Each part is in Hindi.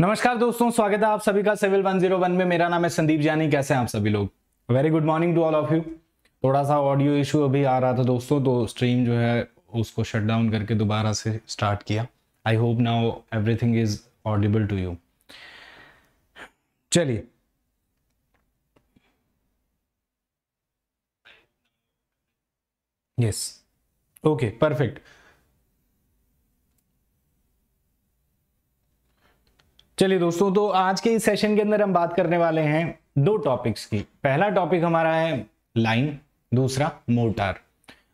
नमस्कार दोस्तों स्वागत है आप सभी का सिविल 101 में मेरा नाम है संदीप जानी कैसे हैं आप सभी लोग very good morning to all of you थोड़ा सा ऑडियो इशू अभी आ रहा था दोस्तों तो स्ट्रीम जो है उसको शट डाउन करके दोबारा से स्टार्ट किया I hope now everything is audible to you चलिए यस ओके परफेक्ट चलिए दोस्तों तो आज के इस सेशन के अंदर हम बात करने वाले हैं दो टॉपिक्स की पहला टॉपिक हमारा है लाइन दूसरा मोटार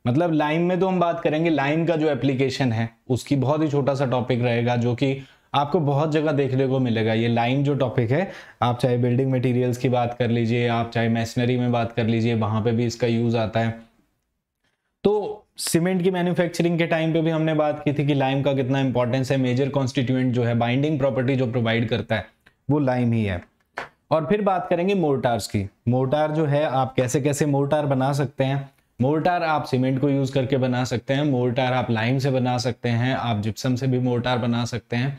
मतलब लाइन में तो हम बात करेंगे लाइन का जो एप्लीकेशन है उसकी बहुत ही छोटा सा टॉपिक रहेगा जो कि आपको बहुत जगह देखने को मिलेगा ये लाइन जो टॉपिक है आप चाहे बिल्डिंग मटेरियल्स की बात कर लीजिए आप चाहे मशीनरी में बात कर लीजिए वहां पे भी इसका यूज आता है सीमेंट की मैन्युफैक्चरिंग के टाइम पे भी हमने बात की थी कि लाइम का कितना इंपॉर्टेंस है मेजर कॉन्स्टिट्यूएंट जो है बाइंडिंग प्रॉपर्टी जो प्रोवाइड करता है वो लाइम ही है और फिर बात करेंगे मोर्टार्स की मोर्टार जो है आप कैसे कैसे मोर्टार बना सकते हैं मोर्टार आप सीमेंट को यूज करके बना सकते हैं मोर्टार आप लाइम से बना सकते हैं आप जिप्सम से भी मोर्टार बना सकते हैं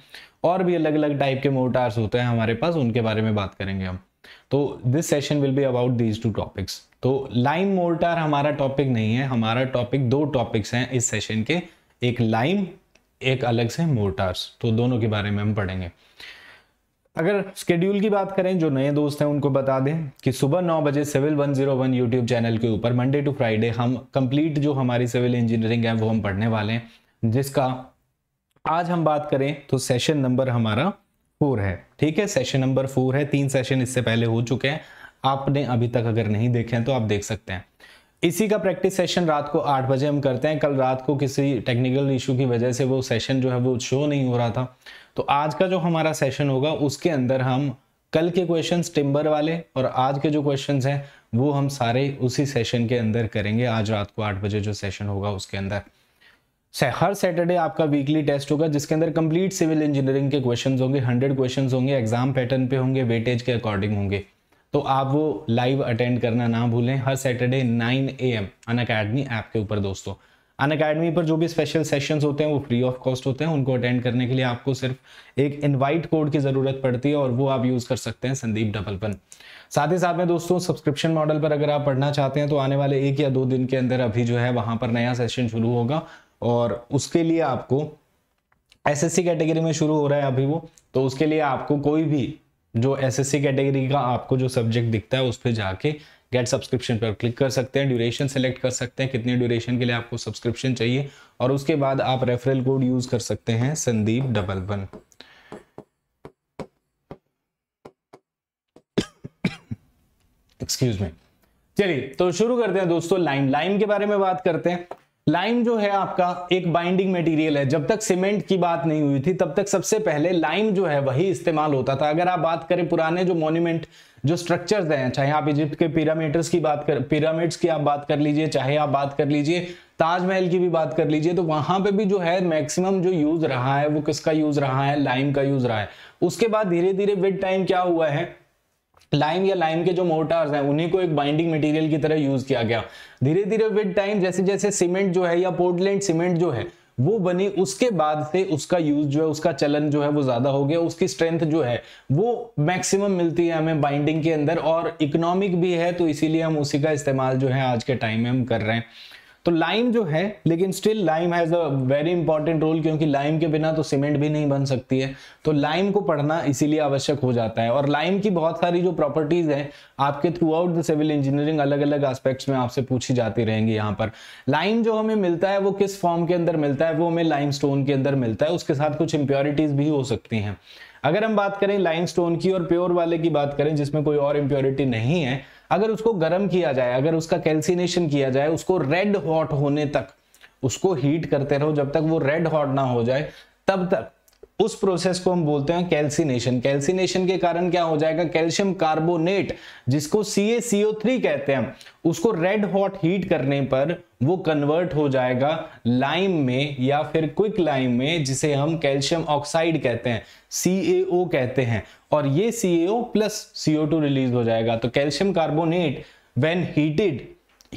और भी अलग अलग टाइप के मोर्टार्स होते हैं हमारे पास उनके बारे में बात करेंगे हम तो this session will be about these two topics तो लाइम मोर्टार हमारा टॉपिक नहीं है हमारा टॉपिक दो टॉपिक्स हैं इस सेशन के एक लाइम एक अलग से मोर्टार्स तो दोनों के बारे में हम पढ़ेंगे अगर स्केड्यूल की बात करें जो नए दोस्त हैं उनको बता दें कि सुबह नौ बजे सिविल 101 यूट्यूब चैनल के ऊपर मंडे टू फ्राइडे हम कंप्लीट जो हमारी सिविल इंजीनियरिंग है वो हम पढ़ने वाले हैं जिसका आज हम बात करें तो सेशन नंबर हमारा फोर है ठीक है सेशन नंबर फोर है तीन सेशन इससे पहले हो चुके हैं आपने अभी तक अगर नहीं देखे हैं तो आप देख सकते हैं इसी का प्रैक्टिस सेशन रात को आठ बजे हम करते हैं कल रात को किसी टेक्निकल इशू की वजह से वो सेशन जो है वो शो नहीं हो रहा था तो आज का जो हमारा सेशन होगा उसके अंदर हम कल के क्वेश्चन टिम्बर वाले और आज के जो क्वेश्चन हैं वो हम सारे उसी सेशन के अंदर करेंगे आज रात को आठ बजे जो सेशन होगा उसके अंदर से हर सैटरडे आपका वीकली टेस्ट होगा जिसके अंदर कंप्लीट सिविल इंजीनियरिंग के क्वेश्चंस होंगे हंड्रेड क्वेश्चंस होंगे एग्जाम पैटर्न पे होंगे वेटेज के अकॉर्डिंग होंगे तो आप वो लाइव अटेंड करना ना भूलें हर Saturday 9 A M Unacademy app के ऊपर दोस्तों अन अकेडमी पर जो भी स्पेशल सेशंस होते हैं वो फ्री ऑफ कॉस्ट होते हैं उनको अटेंड करने के लिए आपको सिर्फ एक इनवाइट कोड की ज़रूरत पड़ती है और वो आप यूज़ कर सकते हैं संदीप डबलपन साथ ही साथ में दोस्तों सब्सक्रिप्शन मॉडल पर अगर आप पढ़ना चाहते हैं तो आने वाले एक या दो दिन के अंदर अभी जो है वहां पर नया सेशन शुरू होगा और उसके लिए आपको एसएससी कैटेगरी में शुरू हो रहा है अभी वो तो उसके लिए आपको कोई भी जो एसएससी कैटेगरी का आपको जो सब्जेक्ट दिखता है उस पर जाके गेट सब्सक्रिप्शन पर क्लिक कर सकते हैं ड्यूरेशन सेलेक्ट कर सकते हैं कितने ड्यूरेशन के लिए आपको सब्सक्रिप्शन चाहिए और उसके बाद आप रेफरल कोड यूज कर सकते हैं संदीप डबल वन एक्सक्यूज में चलिए तो शुरू करते हैं दोस्तों लाइम लाइम के बारे में बात करते हैं लाइम जो है आपका एक बाइंडिंग मटेरियल है जब तक सीमेंट की बात नहीं हुई थी तब तक सबसे पहले लाइम जो है वही इस्तेमाल होता था अगर आप बात करें पुराने जो मोन्यूमेंट जो स्ट्रक्चर्स हैं चाहे आप इजिप्ट के पिरामिड्स की बात कर पिरामिड्स की आप बात कर लीजिए चाहे आप बात कर लीजिए ताजमहल की भी बात कर लीजिए तो वहां पे भी जो है मैक्सिमम जो यूज रहा है वो किसका यूज रहा है लाइम का यूज रहा है उसके बाद धीरे धीरे विद टाइम क्या हुआ है लाइम या लाइम के जो मोटार्स हैं उन्हीं को एक बाइंडिंग मटेरियल की तरह यूज किया गया धीरे धीरे विद टाइम जैसे जैसे सीमेंट जो है या पोर्टलैंड सीमेंट जो है वो बनी उसके बाद से उसका यूज जो है उसका चलन जो है वो ज्यादा हो गया उसकी स्ट्रेंथ जो है वो मैक्सिमम मिलती है हमें बाइंडिंग के अंदर और इकोनॉमिक भी है तो इसीलिए हम उसी का इस्तेमाल जो है आज के टाइम में हम कर रहे हैं तो लाइम जो है लेकिन still lime has a very important role क्योंकि लाइम के बिना तो सीमेंट भी नहीं बन सकती है तो लाइम को पढ़ना इसीलिए आवश्यक हो जाता है और लाइम की बहुत सारी जो प्रॉपर्टीज़ हैं आपके throughout the civil engineering अलग अलग एस्पेक्ट्स में आपसे पूछी जाती रहेंगी यहाँ पर लाइम जो हमें मिलता है वो किस फॉर्म के अंदर मिलता है वो हमें लाइम स्टोन के अंदर मिलता है उसके साथ कुछ इंप्योरिटीज़ भी हो सकती हैं अगर हम बात करें लाइम स्टोन की और प्योर वाले की बात करें जिसमें कोई और इम्प्योरिटी नहीं है अगर उसको गर्म किया जाए अगर उसका कैल्सिनेशन किया जाए उसको रेड हॉट होने तक उसको हीट करते रहो जब तक वो रेड हॉट ना हो जाए तब तक उस प्रोसेस को हम बोलते हैं कैल्सिनेशन कैल्सिनेशन के कारण क्या हो जाएगा कैल्शियम कार्बोनेट जिसको CaCO3 कहते हैं उसको रेड हॉट हीट करने पर वो कन्वर्ट हो जाएगा लाइम में या फिर क्विक लाइम में जिसे हम कैल्शियम ऑक्साइड कहते हैं CaO कहते हैं और ये C A O plus C O two release हो जाएगा तो calcium carbonate when heated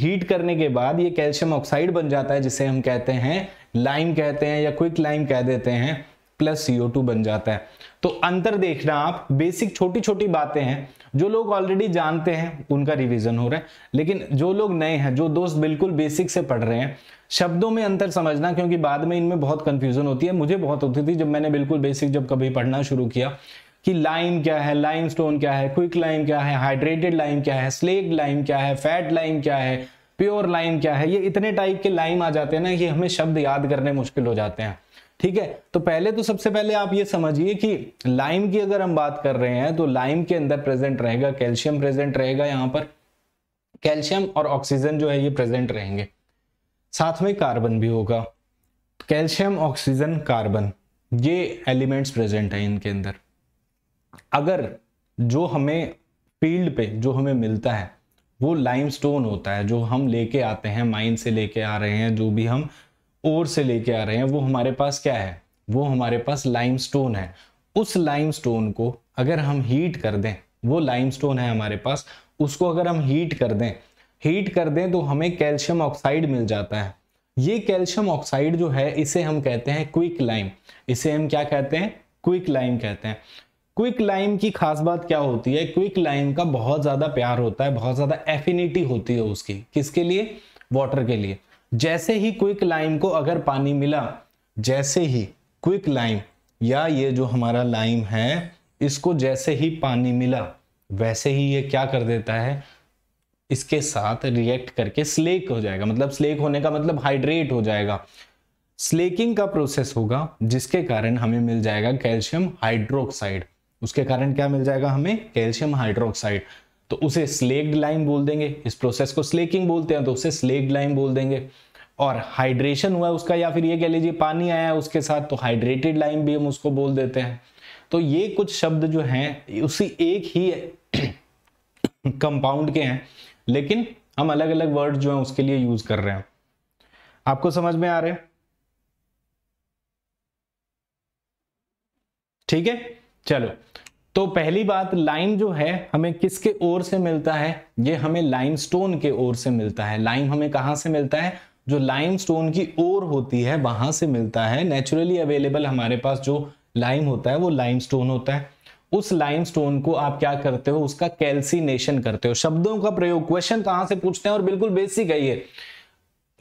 heat करने के बाद ये कैल्शियम ऑक्साइड बन जाता है जिसे हम कहते हैं लाइम कहते हैं या क्विक लाइम कह देते हैं प्लस सीओ टू बन जाता है तो अंतर देखना आप बेसिक छोटी छोटी बातें हैं जो लोग ऑलरेडी जानते हैं उनका रिविजन हो रहा है लेकिन जो लोग नए हैं जो दोस्त बिल्कुल बेसिक से पढ़ रहे हैं शब्दों में अंतर समझना क्योंकि बाद में इनमें बहुत कंफ्यूजन होती है मुझे बहुत होती थी जब मैंने बिल्कुल बेसिक जब कभी पढ़ना शुरू किया कि लाइम क्या है लाइम स्टोन क्या है क्विक लाइम क्या है हाइड्रेटेड लाइम क्या है स्लेक लाइम क्या है फैट लाइम क्या है प्योर लाइम क्या है ये इतने टाइप के लाइम आ जाते हैं ना ये हमें शब्द याद करने मुश्किल हो जाते हैं ठीक है तो पहले तो सबसे पहले आप ये समझिए कि लाइम की अगर हम बात कर रहे हैं तो लाइम के अंदर प्रेजेंट रहेगा कैल्शियम प्रेजेंट रहेगा यहाँ पर कैल्शियम और ऑक्सीजन जो है ये प्रेजेंट रहेंगे साथ में कार्बन भी होगा कैल्शियम ऑक्सीजन कार्बन ये एलिमेंट्स प्रेजेंट है इनके अंदर अगर जो हमें फील्ड पे जो हमें मिलता है वो लाइमस्टोन होता है जो हम लेके आते हैं माइन से लेके आ रहे हैं जो भी हम ओर से लेके आ रहे हैं वो हमारे पास क्या है वो हमारे पास लाइमस्टोन है उस लाइमस्टोन को अगर हम हीट कर दें वो लाइमस्टोन है हमारे पास उसको अगर हम हीट कर दें हीट कर दें तो हमें कैल्शियम ऑक्साइड मिल जाता है ये कैल्शियम ऑक्साइड जो है इसे हम कहते हैं क्विक लाइम इसे हम क्या कहते हैं क्विक लाइम कहते हैं क्विक लाइम की खास बात क्या होती है क्विक लाइम का बहुत ज़्यादा प्यार होता है बहुत ज़्यादा एफिनिटी होती है उसकी किसके लिए वाटर के लिए जैसे ही क्विक लाइम को अगर पानी मिला जैसे ही क्विक लाइम या ये जो हमारा लाइम है इसको जैसे ही पानी मिला वैसे ही ये क्या कर देता है इसके साथ रिएक्ट करके स्लेक हो जाएगा मतलब स्लेक होने का मतलब हाइड्रेट हो जाएगा स्लेकिंग का प्रोसेस होगा जिसके कारण हमें मिल जाएगा कैल्शियम हाइड्रोक्साइड उसके कारण क्या मिल जाएगा हमें कैल्शियम हाइड्रोक्साइड तो उसे स्लेग्ड लाइम बोल देंगे इस प्रोसेस को स्लेकिंग बोलते हैं तो उसे स्लेग्ड लाइम बोल देंगे और हाइड्रेशन हुआ उसका या फिर ये कह लीजिए पानी आया उसके साथ तो हाइड्रेटेड लाइम भी हम उसको बोल देते हैं तो ये कुछ शब्द जो हैं उसी एक ही कंपाउंड के हैं लेकिन हम अलग अलग वर्ड जो हैं उसके लिए यूज कर रहे हैं आपको समझ में आ रहे हैं ठीक है चलो तो पहली बात लाइम जो है हमें किसके ओर से मिलता है ये हमें लाइमस्टोन के ओर से मिलता है लाइम हमें कहां से मिलता है जो लाइमस्टोन की ओर होती है वहां से मिलता है नेचुरली अवेलेबल हमारे पास जो लाइम होता है वो लाइमस्टोन होता है उस लाइमस्टोन को आप क्या करते हो उसका कैल्सिनेशन करते हो शब्दों का प्रयोग क्वेश्चन कहां से पूछते हैं और बिल्कुल बेसिक है ये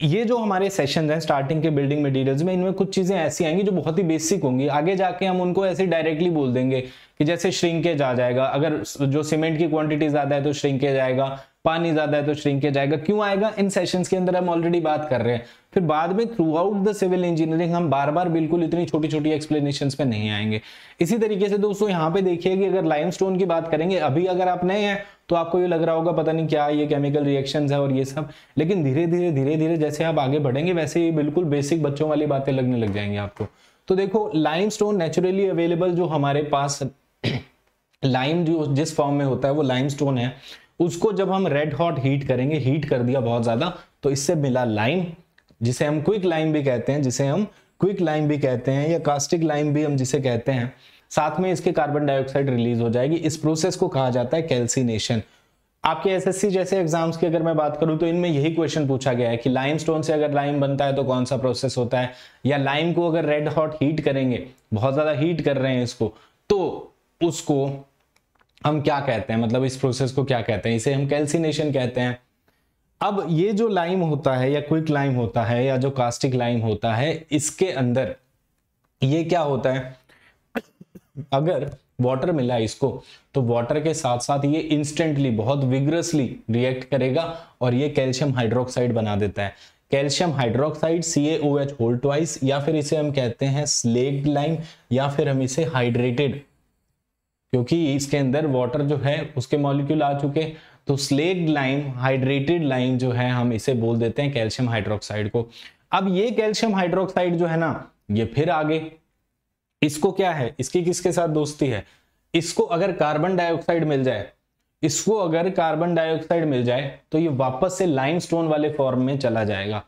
ये जो हमारे सेशंस हैं स्टार्टिंग के बिल्डिंग मटेरियल्स में इनमें कुछ चीज़ें ऐसी आएंगी जो बहुत ही बेसिक होंगी आगे जाके हम उनको ऐसे डायरेक्टली बोल देंगे कि जैसे श्रिंकेज आ जाएगा अगर जो सीमेंट की क्वांटिटी ज़्यादा है तो श्रिंकेज आएगा पानी ज्यादा है तो श्रिंकेज जाएगा क्यों आएगा इन सेशन के अंदर हम ऑलरेडी बात कर रहे हैं फिर बाद में throughout the civil engineering हम बार बार बिल्कुल इतनी छोटी छोटी एक्सप्लेनेशन पे नहीं आएंगे इसी तरीके से दोस्तों यहाँ पे देखिए कि अगर लाइम की बात करेंगे अभी अगर आप नए हैं तो आपको ये लग रहा होगा पता नहीं क्या ये केमिकल रिएक्शन है और ये सब लेकिन धीरे धीरे धीरे धीरे जैसे आप आगे बढ़ेंगे वैसे ये बिल्कुल बेसिक बच्चों वाली बातें लगने लग जाएंगी आपको तो देखो लाइम स्टोन नेचुरली अवेलेबल जो हमारे पास लाइम जो जिस फॉर्म में होता है वो लाइम स्टोन है उसको जब हम रेड हॉट हीट करेंगे हीट कर दिया बहुत ज़्यादा तो इससे मिला लाइम जिसे हम क्विक लाइम भी कहते हैं जिसे हम क्विक लाइम भी कहते हैं या कास्टिक लाइम भी हम जिसे कहते हैं साथ में इसके कार्बन डाइऑक्साइड रिलीज हो जाएगी इस प्रोसेस को कहा जाता है कैल्सिनेशन आपके एसएससी जैसे एग्जाम्स की अगर मैं बात करूं तो इनमें यही क्वेश्चन पूछा गया है कि लाइम स्टोन से अगर लाइम बनता है तो कौन सा प्रोसेस होता है या लाइम को अगर रेड हॉट हीट करेंगे बहुत ज़्यादा हीट कर रहे हैं इसको तो उसको हम क्या कहते हैं मतलब इस प्रोसेस को क्या कहते हैं इसे हम कैल्सिनेशन कहते हैं अब ये जो लाइम होता है या क्विक लाइम होता है या जो कास्टिक लाइम होता है इसके अंदर ये क्या होता है अगर वाटर मिला इसको तो वाटर के साथ साथ ये इंस्टेंटली बहुत विग्रसली रिएक्ट करेगा और ये कैल्शियम हाइड्रोक्साइड बना देता है calcium hydroxide C H hold या फिर इसे हम कहते हैं स्लेक्ड लाइम या फिर हम इसे हाइड्रेटेड क्योंकि इसके अंदर वाटर जो है उसके मॉलिक्यूल आ चुके तो स्लेग लाइम हाइड्रेटेड लाइम जो है हम इसे बोल देते हैं कैल्शियम हाइड्रोक्साइड को अब ये कैल्शियम हाइड्रोक्साइड जो है ना ये फिर आगे इसको क्या है इसकी किसके साथ दोस्ती है इसको अगर कार्बन डाइऑक्साइड मिल जाए इसको अगर कार्बन डाइऑक्साइड मिल जाए तो ये वापस से लाइमस्टोन स्टोन वाले फॉर्म में चला जाएगा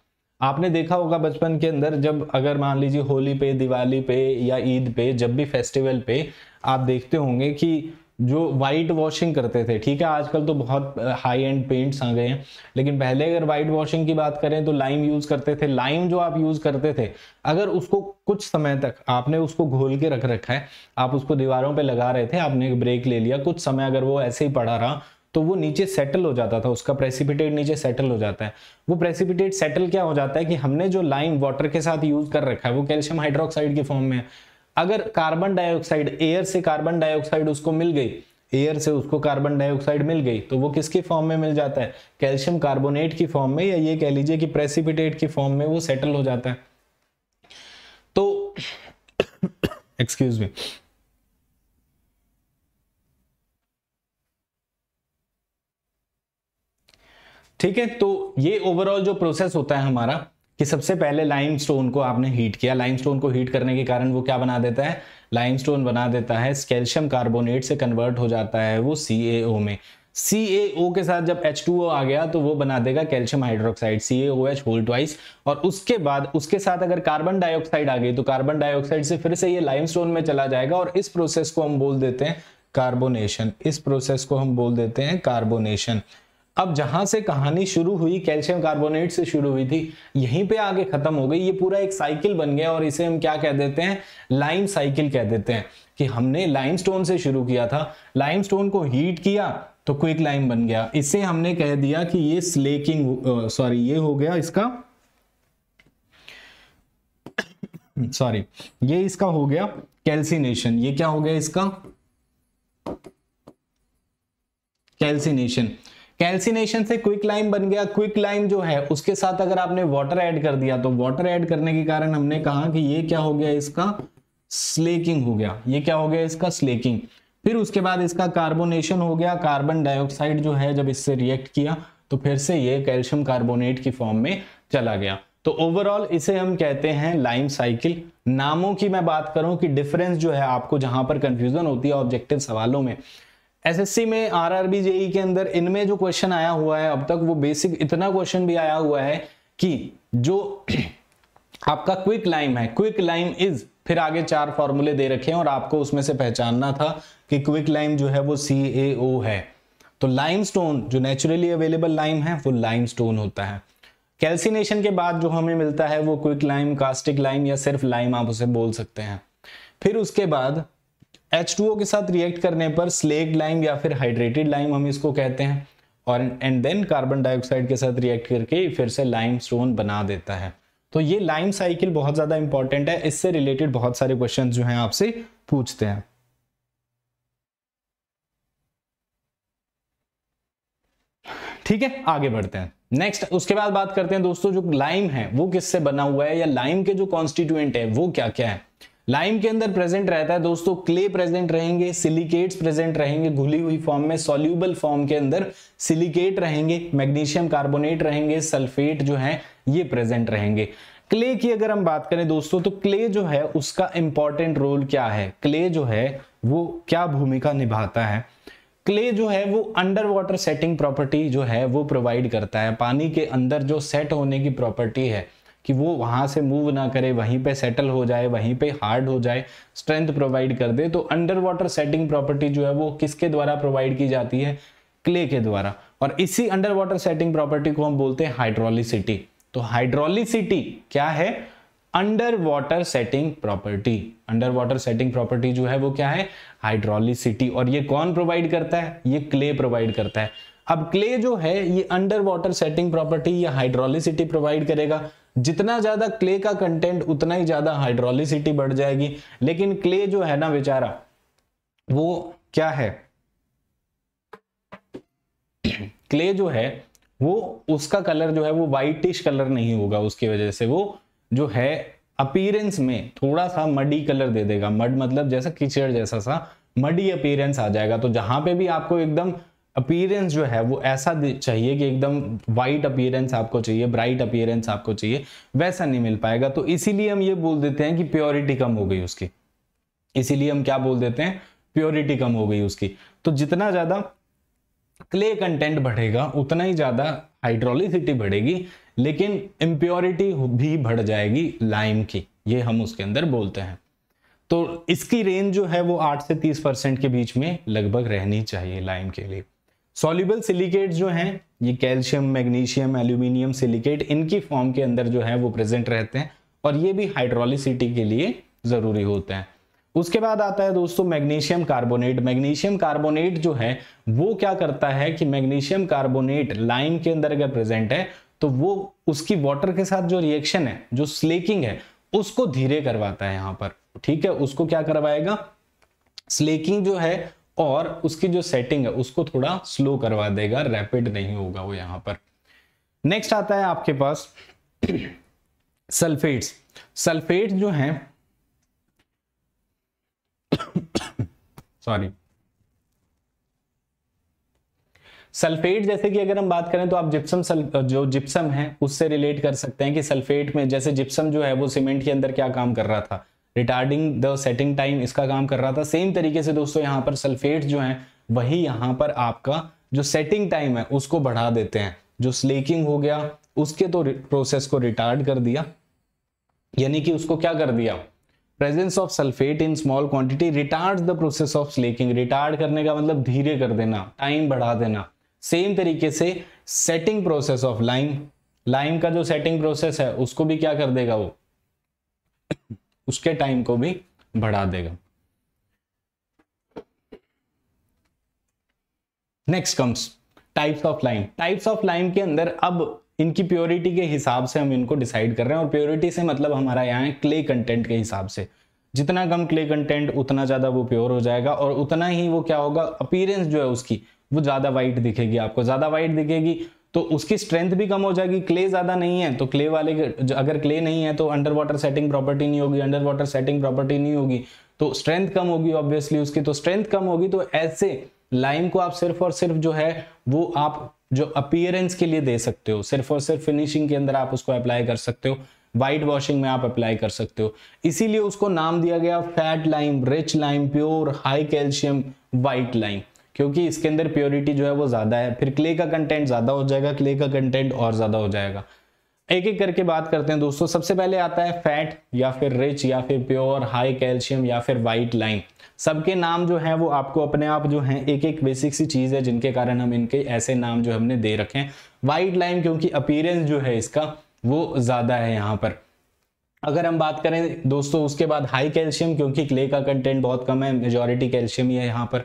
आपने देखा होगा बचपन के अंदर जब अगर मान लीजिए होली पे दिवाली पे या ईद पे जब भी फेस्टिवल पे आप देखते होंगे कि जो वाइट वॉशिंग करते थे ठीक है आजकल तो बहुत हाई एंड पेंट्स आ गए हैं लेकिन पहले अगर वाइट वॉशिंग की बात करें तो लाइम यूज़ करते थे लाइम जो आप यूज़ करते थे अगर उसको कुछ समय तक आपने उसको घोल के रख रखा है आप उसको दीवारों पे लगा रहे थे आपने एक ब्रेक ले लिया कुछ समय अगर वो ऐसे ही पड़ा रहा तो वो नीचे सेटल हो जाता था उसका प्रेसिपिटेट नीचे सेटल हो जाता है वो प्रेसिपिटेट सेटल क्या हो जाता है कि हमने जो लाइम वाटर के साथ यूज कर रखा है वो कैल्शियम हाइड्रोक्साइड के फॉर्म में है अगर कार्बन डाइऑक्साइड एयर से कार्बन डाइऑक्साइड उसको मिल गई एयर से उसको कार्बन डाइऑक्साइड मिल गई तो वो किसके फॉर्म में मिल जाता है कैल्शियम कार्बोनेट की फॉर्म में या ये कह लीजिए कि प्रेसिपिटेट की फॉर्म में वो सेटल हो जाता है तो एक्सक्यूज मी ठीक है तो ये ओवरऑल जो प्रोसेस होता है हमारा कि सबसे पहले लाइमस्टोन को आपने हीट किया लाइमस्टोन को हीट करने के कारण वो क्या बना देता है लाइमस्टोन बना देता है कैल्शियम कार्बोनेट से कन्वर्ट हो जाता है वो सी में सी के साथ जब एच आ गया तो वो बना देगा calcium hydroxide C whole twice और उसके बाद उसके साथ अगर कार्बन डाइऑक्साइड आ गई तो कार्बन डाइऑक्साइड से फिर से ये लाइमस्टोन में चला जाएगा और इस प्रोसेस को हम बोल देते हैं कार्बोनेशन इस प्रोसेस को हम बोल देते हैं कार्बोनेशन अब जहां से कहानी शुरू हुई कैल्शियम कार्बोनेट से शुरू हुई थी यहीं पे आगे खत्म हो गई ये पूरा एक साइकिल बन गया और इसे हम क्या कह देते हैं लाइम साइकिल कह देते हैं कि हमने लाइमस्टोन से शुरू किया था लाइमस्टोन को हीट किया तो क्विक लाइम बन गया इससे हमने कह दिया कि ये स्लेकिंग सॉरी ये हो गया इसका सॉरी ये इसका हो गया कैल्सिनेशन ये क्या हो गया इसका कैल्सिनेशन कैल्सिनेशन से क्विक लाइम बन गया क्विक लाइम जो है उसके साथ अगर आपने वाटर ऐड कर दिया तो वाटर ऐड करने के कारण हमने कहा कि ये क्या हो गया इसका स्लेकिंग हो गया ये क्या हो गया इसका स्लेकिंग फिर उसके बाद इसका कार्बोनेशन हो गया कार्बन डाइऑक्साइड जो है जब इससे रिएक्ट किया तो फिर से ये कैल्शियम कार्बोनेट की फॉर्म में चला गया तो ओवरऑल इसे हम कहते हैं लाइम साइकिल नामों की मैं बात करूं कि डिफरेंस जो है आपको जहां पर कंफ्यूजन होती है ऑब्जेक्टिव सवालों में एसएससी में आरआरबी जेई e के अंदर इनमें जो क्वेश्चन आया हुआ है अब तक वो बेसिक इतना क्वेश्चन भी आया हुआ है कि जो आपका क्विक लाइम है क्विक लाइम इज फिर आगे चार फॉर्मूले दे रखे हैं और आपको उसमें से पहचानना था कि क्विक लाइम जो है वो सी ए ओ है तो लाइम स्टोन जो नेचुरली अवेलेबल लाइम है वो लाइम स्टोन होता है कैल्सिनेशन के बाद जो हमें मिलता है वो क्विक लाइम कास्टिक लाइम या सिर्फ लाइम आप उसे बोल सकते हैं फिर उसके बाद H2O के साथ रिएक्ट करने पर स्लेक लाइम या फिर हाइड्रेटेड लाइम हम इसको कहते हैं और एंड देन कार्बन डाइऑक्साइड के साथ रिएक्ट करके फिर से लाइम स्टोन बना देता है तो ये लाइम साइकिल बहुत ज़्यादा इंपॉर्टेंट है इससे रिलेटेड बहुत सारे क्वेश्चन जो हैं आपसे पूछते हैं ठीक है आगे बढ़ते हैं नेक्स्ट उसके बाद बात करते हैं दोस्तों जो लाइम है वो किससे बना हुआ है या लाइम के जो कॉन्स्टिट्यूएंट है वो क्या क्या है लाइम के अंदर प्रेजेंट रहता है दोस्तों क्ले प्रेजेंट रहेंगे सिलिकेट्स प्रेजेंट रहेंगे घुली हुई फॉर्म में सोल्यूबल फॉर्म के अंदर सिलिकेट रहेंगे मैग्नीशियम कार्बोनेट रहेंगे सल्फेट जो है ये प्रेजेंट रहेंगे क्ले की अगर हम बात करें दोस्तों तो क्ले जो है उसका इंपॉर्टेंट रोल क्या है क्ले जो है वो क्या भूमिका निभाता है क्ले जो है वो अंडर वाटर सेटिंग प्रॉपर्टी जो है वो प्रोवाइड करता है पानी के अंदर जो सेट होने की प्रॉपर्टी है कि वो वहाँ से मूव ना करे वहीं पे सेटल हो जाए वहीं पे हार्ड हो जाए स्ट्रेंथ प्रोवाइड कर दे तो अंडर वाटर सेटिंग प्रॉपर्टी जो है वो किसके द्वारा प्रोवाइड की जाती है क्ले के द्वारा और इसी अंडर वाटर सेटिंग प्रॉपर्टी को हम बोलते हैं हाइड्रोलिसिटी तो हाइड्रोलिसिटी क्या है under water setting property under water setting property जो है वो क्या है हाइड्रोलिसिटी और ये कौन प्रोवाइड करता है ये क्ले प्रोवाइड करता है अब क्ले जो है ये अंडर वाटर सेटिंग प्रॉपर्टी या हाइड्रोलिसिटी प्रोवाइड करेगा जितना ज्यादा क्ले का कंटेंट उतना ही ज्यादा हाइड्रोलिसिटी बढ़ जाएगी लेकिन क्ले जो है ना बेचारा वो क्या है क्ले जो है वो उसका कलर जो है वो व्हाइटिश कलर नहीं होगा उसकी वजह से वो जो है अपीरेंस में थोड़ा सा मडी कलर दे देगा मड मतलब जैसा कीचड़ जैसा सा मडी अपीरेंस आ जाएगा तो जहां पे भी आपको एकदम अपीयरेंस जो है वो ऐसा चाहिए कि एकदम वाइट अपीयरेंस आपको चाहिए ब्राइट अपीयरेंस आपको चाहिए वैसा नहीं मिल पाएगा तो इसीलिए हम ये बोल देते हैं कि प्योरिटी कम हो गई उसकी इसीलिए हम क्या बोल देते हैं प्योरिटी कम हो गई उसकी तो जितना ज़्यादा क्ले कंटेंट बढ़ेगा उतना ही ज़्यादा हाइड्रोलिसिटी बढ़ेगी लेकिन इम्प्योरिटी भी बढ़ जाएगी लाइम की ये हम उसके अंदर बोलते हैं तो इसकी रेंज जो है वो 8 से 30 परसेंट के बीच में लगभग रहनी चाहिए लाइम के लिए सॉल्यूबल सिलिकेट जो हैं ये कैल्शियम मैग्नीशियम एल्यूमिनियम सिलिकेट इनकी फॉर्म के अंदर जो है वो प्रेजेंट रहते हैं और ये भी हाइड्रोलिसिटी के लिए ज़रूरी होते हैं उसके बाद आता है दोस्तों मैग्नीशियम कार्बोनेट मैग्नीशियम कार्बोनेट जो है वो क्या करता है कि मैग्नीशियम कार्बोनेट लाइम के अंदर अगर प्रेजेंट है तो वो उसकी वाटर के साथ जो रिएक्शन है जो स्लेकिंग है उसको धीरे करवाता है यहाँ पर ठीक है उसको क्या करवाएगा स्लेकिंग जो है और उसकी जो सेटिंग है उसको थोड़ा स्लो करवा देगा रैपिड नहीं होगा वो यहां पर नेक्स्ट आता है आपके पास सल्फेट्स सल्फेट जो है सॉरी सल्फेट जैसे कि अगर हम बात करें तो आप जिप्सम सल, जो जिप्सम है उससे रिलेट कर सकते हैं कि सल्फेट में जैसे जिप्सम जो है वो सीमेंट के अंदर क्या काम कर रहा था रिटार्डिंग द सेटिंग टाइम इसका काम कर रहा था सेम तरीके से दोस्तों यहाँ पर सल्फेट जो है वही यहाँ पर आपका जो सेटिंग टाइम है उसको बढ़ा देते हैं जो स्लेकिंग हो गया उसके तो प्रोसेस को रिटार्ड कर दिया यानी कि उसको क्या कर दिया presence of sulphate in small quantity retard the process of slaking retard करने का मतलब धीरे कर देना टाइम बढ़ा देना सेम तरीके से setting process of lime lime का जो सेटिंग प्रोसेस है उसको भी क्या कर देगा वो उसके टाइम को भी बढ़ा देगा next comes types of lime types of lime के अंदर अब इनकी प्योरिटी के हिसाब से हम इनको डिसाइड कर रहे हैं और प्योरिटी से मतलब हमारा यहाँ है क्ले कंटेंट के हिसाब से जितना कम क्ले कंटेंट उतना ज़्यादा वो प्योर हो जाएगा और उतना ही वो क्या होगा अपीरेंस जो है उसकी वो ज़्यादा वाइट दिखेगी आपको ज़्यादा वाइट दिखेगी तो उसकी स्ट्रेंथ भी कम हो जाएगी क्ले ज़्यादा नहीं है तो क्ले वाले अगर क्ले नहीं है तो अंडर वाटर सेटिंग प्रॉपर्टी नहीं होगी अंडर वाटर सेटिंग प्रॉपर्टी नहीं होगी तो स्ट्रेंथ कम होगी ऑब्वियसली उसकी तो स्ट्रेंथ कम होगी तो ऐसे लाइम को आप सिर्फ और सिर्फ जो है वो आप जो अपियरेंस के लिए दे सकते हो सिर्फ और सिर्फ फिनिशिंग के अंदर आप उसको अप्लाई कर सकते हो व्हाइट वॉशिंग में आप अप्लाई कर सकते हो इसीलिए उसको नाम दिया गया fat lime rich lime pure high calcium white lime क्योंकि इसके अंदर प्योरिटी जो है वो ज़्यादा है फिर क्ले का कंटेंट ज़्यादा हो जाएगा क्ले का कंटेंट और ज़्यादा हो जाएगा एक एक करके बात करते हैं दोस्तों सबसे पहले आता है फैट या फिर रिच या फिर प्योर हाई कैल्शियम या फिर वाइट लाइन सबके नाम जो है वो आपको अपने आप जो है एक एक बेसिक सी चीज़ है जिनके कारण हम इनके ऐसे नाम जो हमने दे रखे हैं वाइट लाइन क्योंकि अपीयरेंस जो है इसका वो ज़्यादा है यहाँ पर अगर हम बात करें दोस्तों उसके बाद हाई कैल्शियम क्योंकि क्ले का कंटेंट बहुत कम है मेजोरिटी कैल्शियम ही है यहाँ पर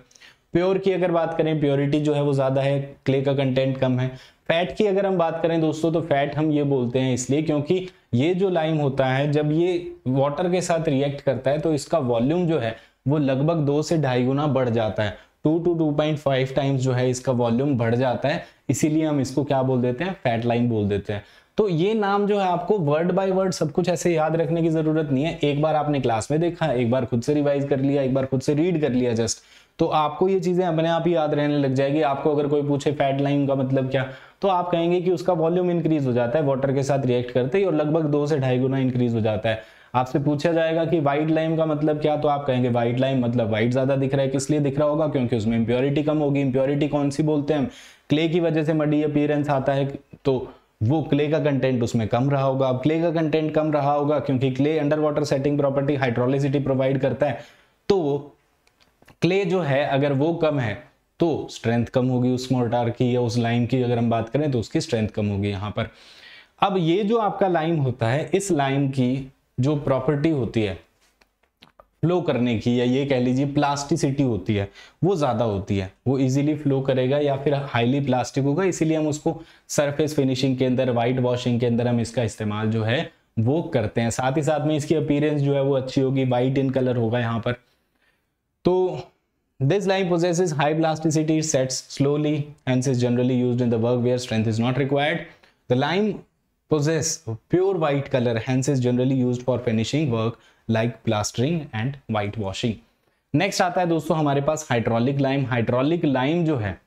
प्योर की अगर बात करें प्योरिटी जो है वो ज़्यादा है क्ले का कंटेंट कम है फैट की अगर हम बात करें दोस्तों तो फैट हम ये बोलते हैं इसलिए क्योंकि ये जो लाइम होता है जब ये वाटर के साथ रिएक्ट करता है तो इसका वॉल्यूम जो है वो लगभग दो से ढाई गुना बढ़ जाता है two two two point five times जो है इसका वॉल्यूम बढ़ जाता है इसीलिए हम इसको क्या बोल देते हैं फैट लाइन बोल देते हैं तो ये नाम जो है आपको वर्ड बाय वर्ड सब कुछ ऐसे याद रखने की जरूरत नहीं है एक बार आपने क्लास में देखा एक बार खुद से रिवाइज कर लिया एक बार खुद से रीड कर लिया जस्ट तो आपको ये चीज़ें अपने आप ही याद रहने लग जाएगी आपको अगर कोई पूछे फैट लाइन का मतलब क्या तो आप कहेंगे कि उसका वॉल्यूम इंक्रीज हो जाता है वाटर के साथ रिएक्ट करते ही और लगभग दो से ढाई गुना इंक्रीज हो जाता है आपसे पूछा जाएगा कि वाइट लाइम का मतलब क्या तो आप कहेंगे वाइट लाइम मतलब वाइट ज़्यादा दिख रहा है किस लिए दिख रहा होगा क्योंकि उसमें इंप्योरिटी कम होगी इंप्योरिटी कौन सी बोलते हैं हम क्ले की वजह से मडी अपियरेंस आता है तो वो क्ले का कंटेंट उसमें कम रहा होगा अब क्ले का कंटेंट कम रहा होगा क्योंकि clay under water setting property hydraulicity provide करता है तो वो क्ले जो है अगर वो कम है तो स्ट्रेंथ कम होगी उस मोर्टार की या उस लाइम की अगर हम बात करें तो उसकी स्ट्रेंथ कम होगी यहाँ पर अब ये जो आपका लाइम होता है इस लाइम की जो प्रॉपर्टी होती है फ्लो करने की या ये कह लीजिए प्लास्टिसिटी होती है वो ज़्यादा होती है वो इजीली फ्लो करेगा या फिर हाईली प्लास्टिक होगा इसीलिए हम उसको सरफेस फिनिशिंग के अंदर वाइट वॉशिंग के अंदर हम इसका इस्तेमाल जो है वो करते हैं साथ ही साथ में इसकी अपीरेंस जो है वो अच्छी होगी वाइट इन कलर होगा यहाँ पर तो This line possesses high plasticity, sets slowly, hence is generally used in the work where strength is not required. The lime possess pure white color, hence is generally used for finishing work like plastering and whitewashing. Next आता है दोस्तों हमारे पास हाइड्रोलिक लाइम हाइड्रोलिक लाइम जो है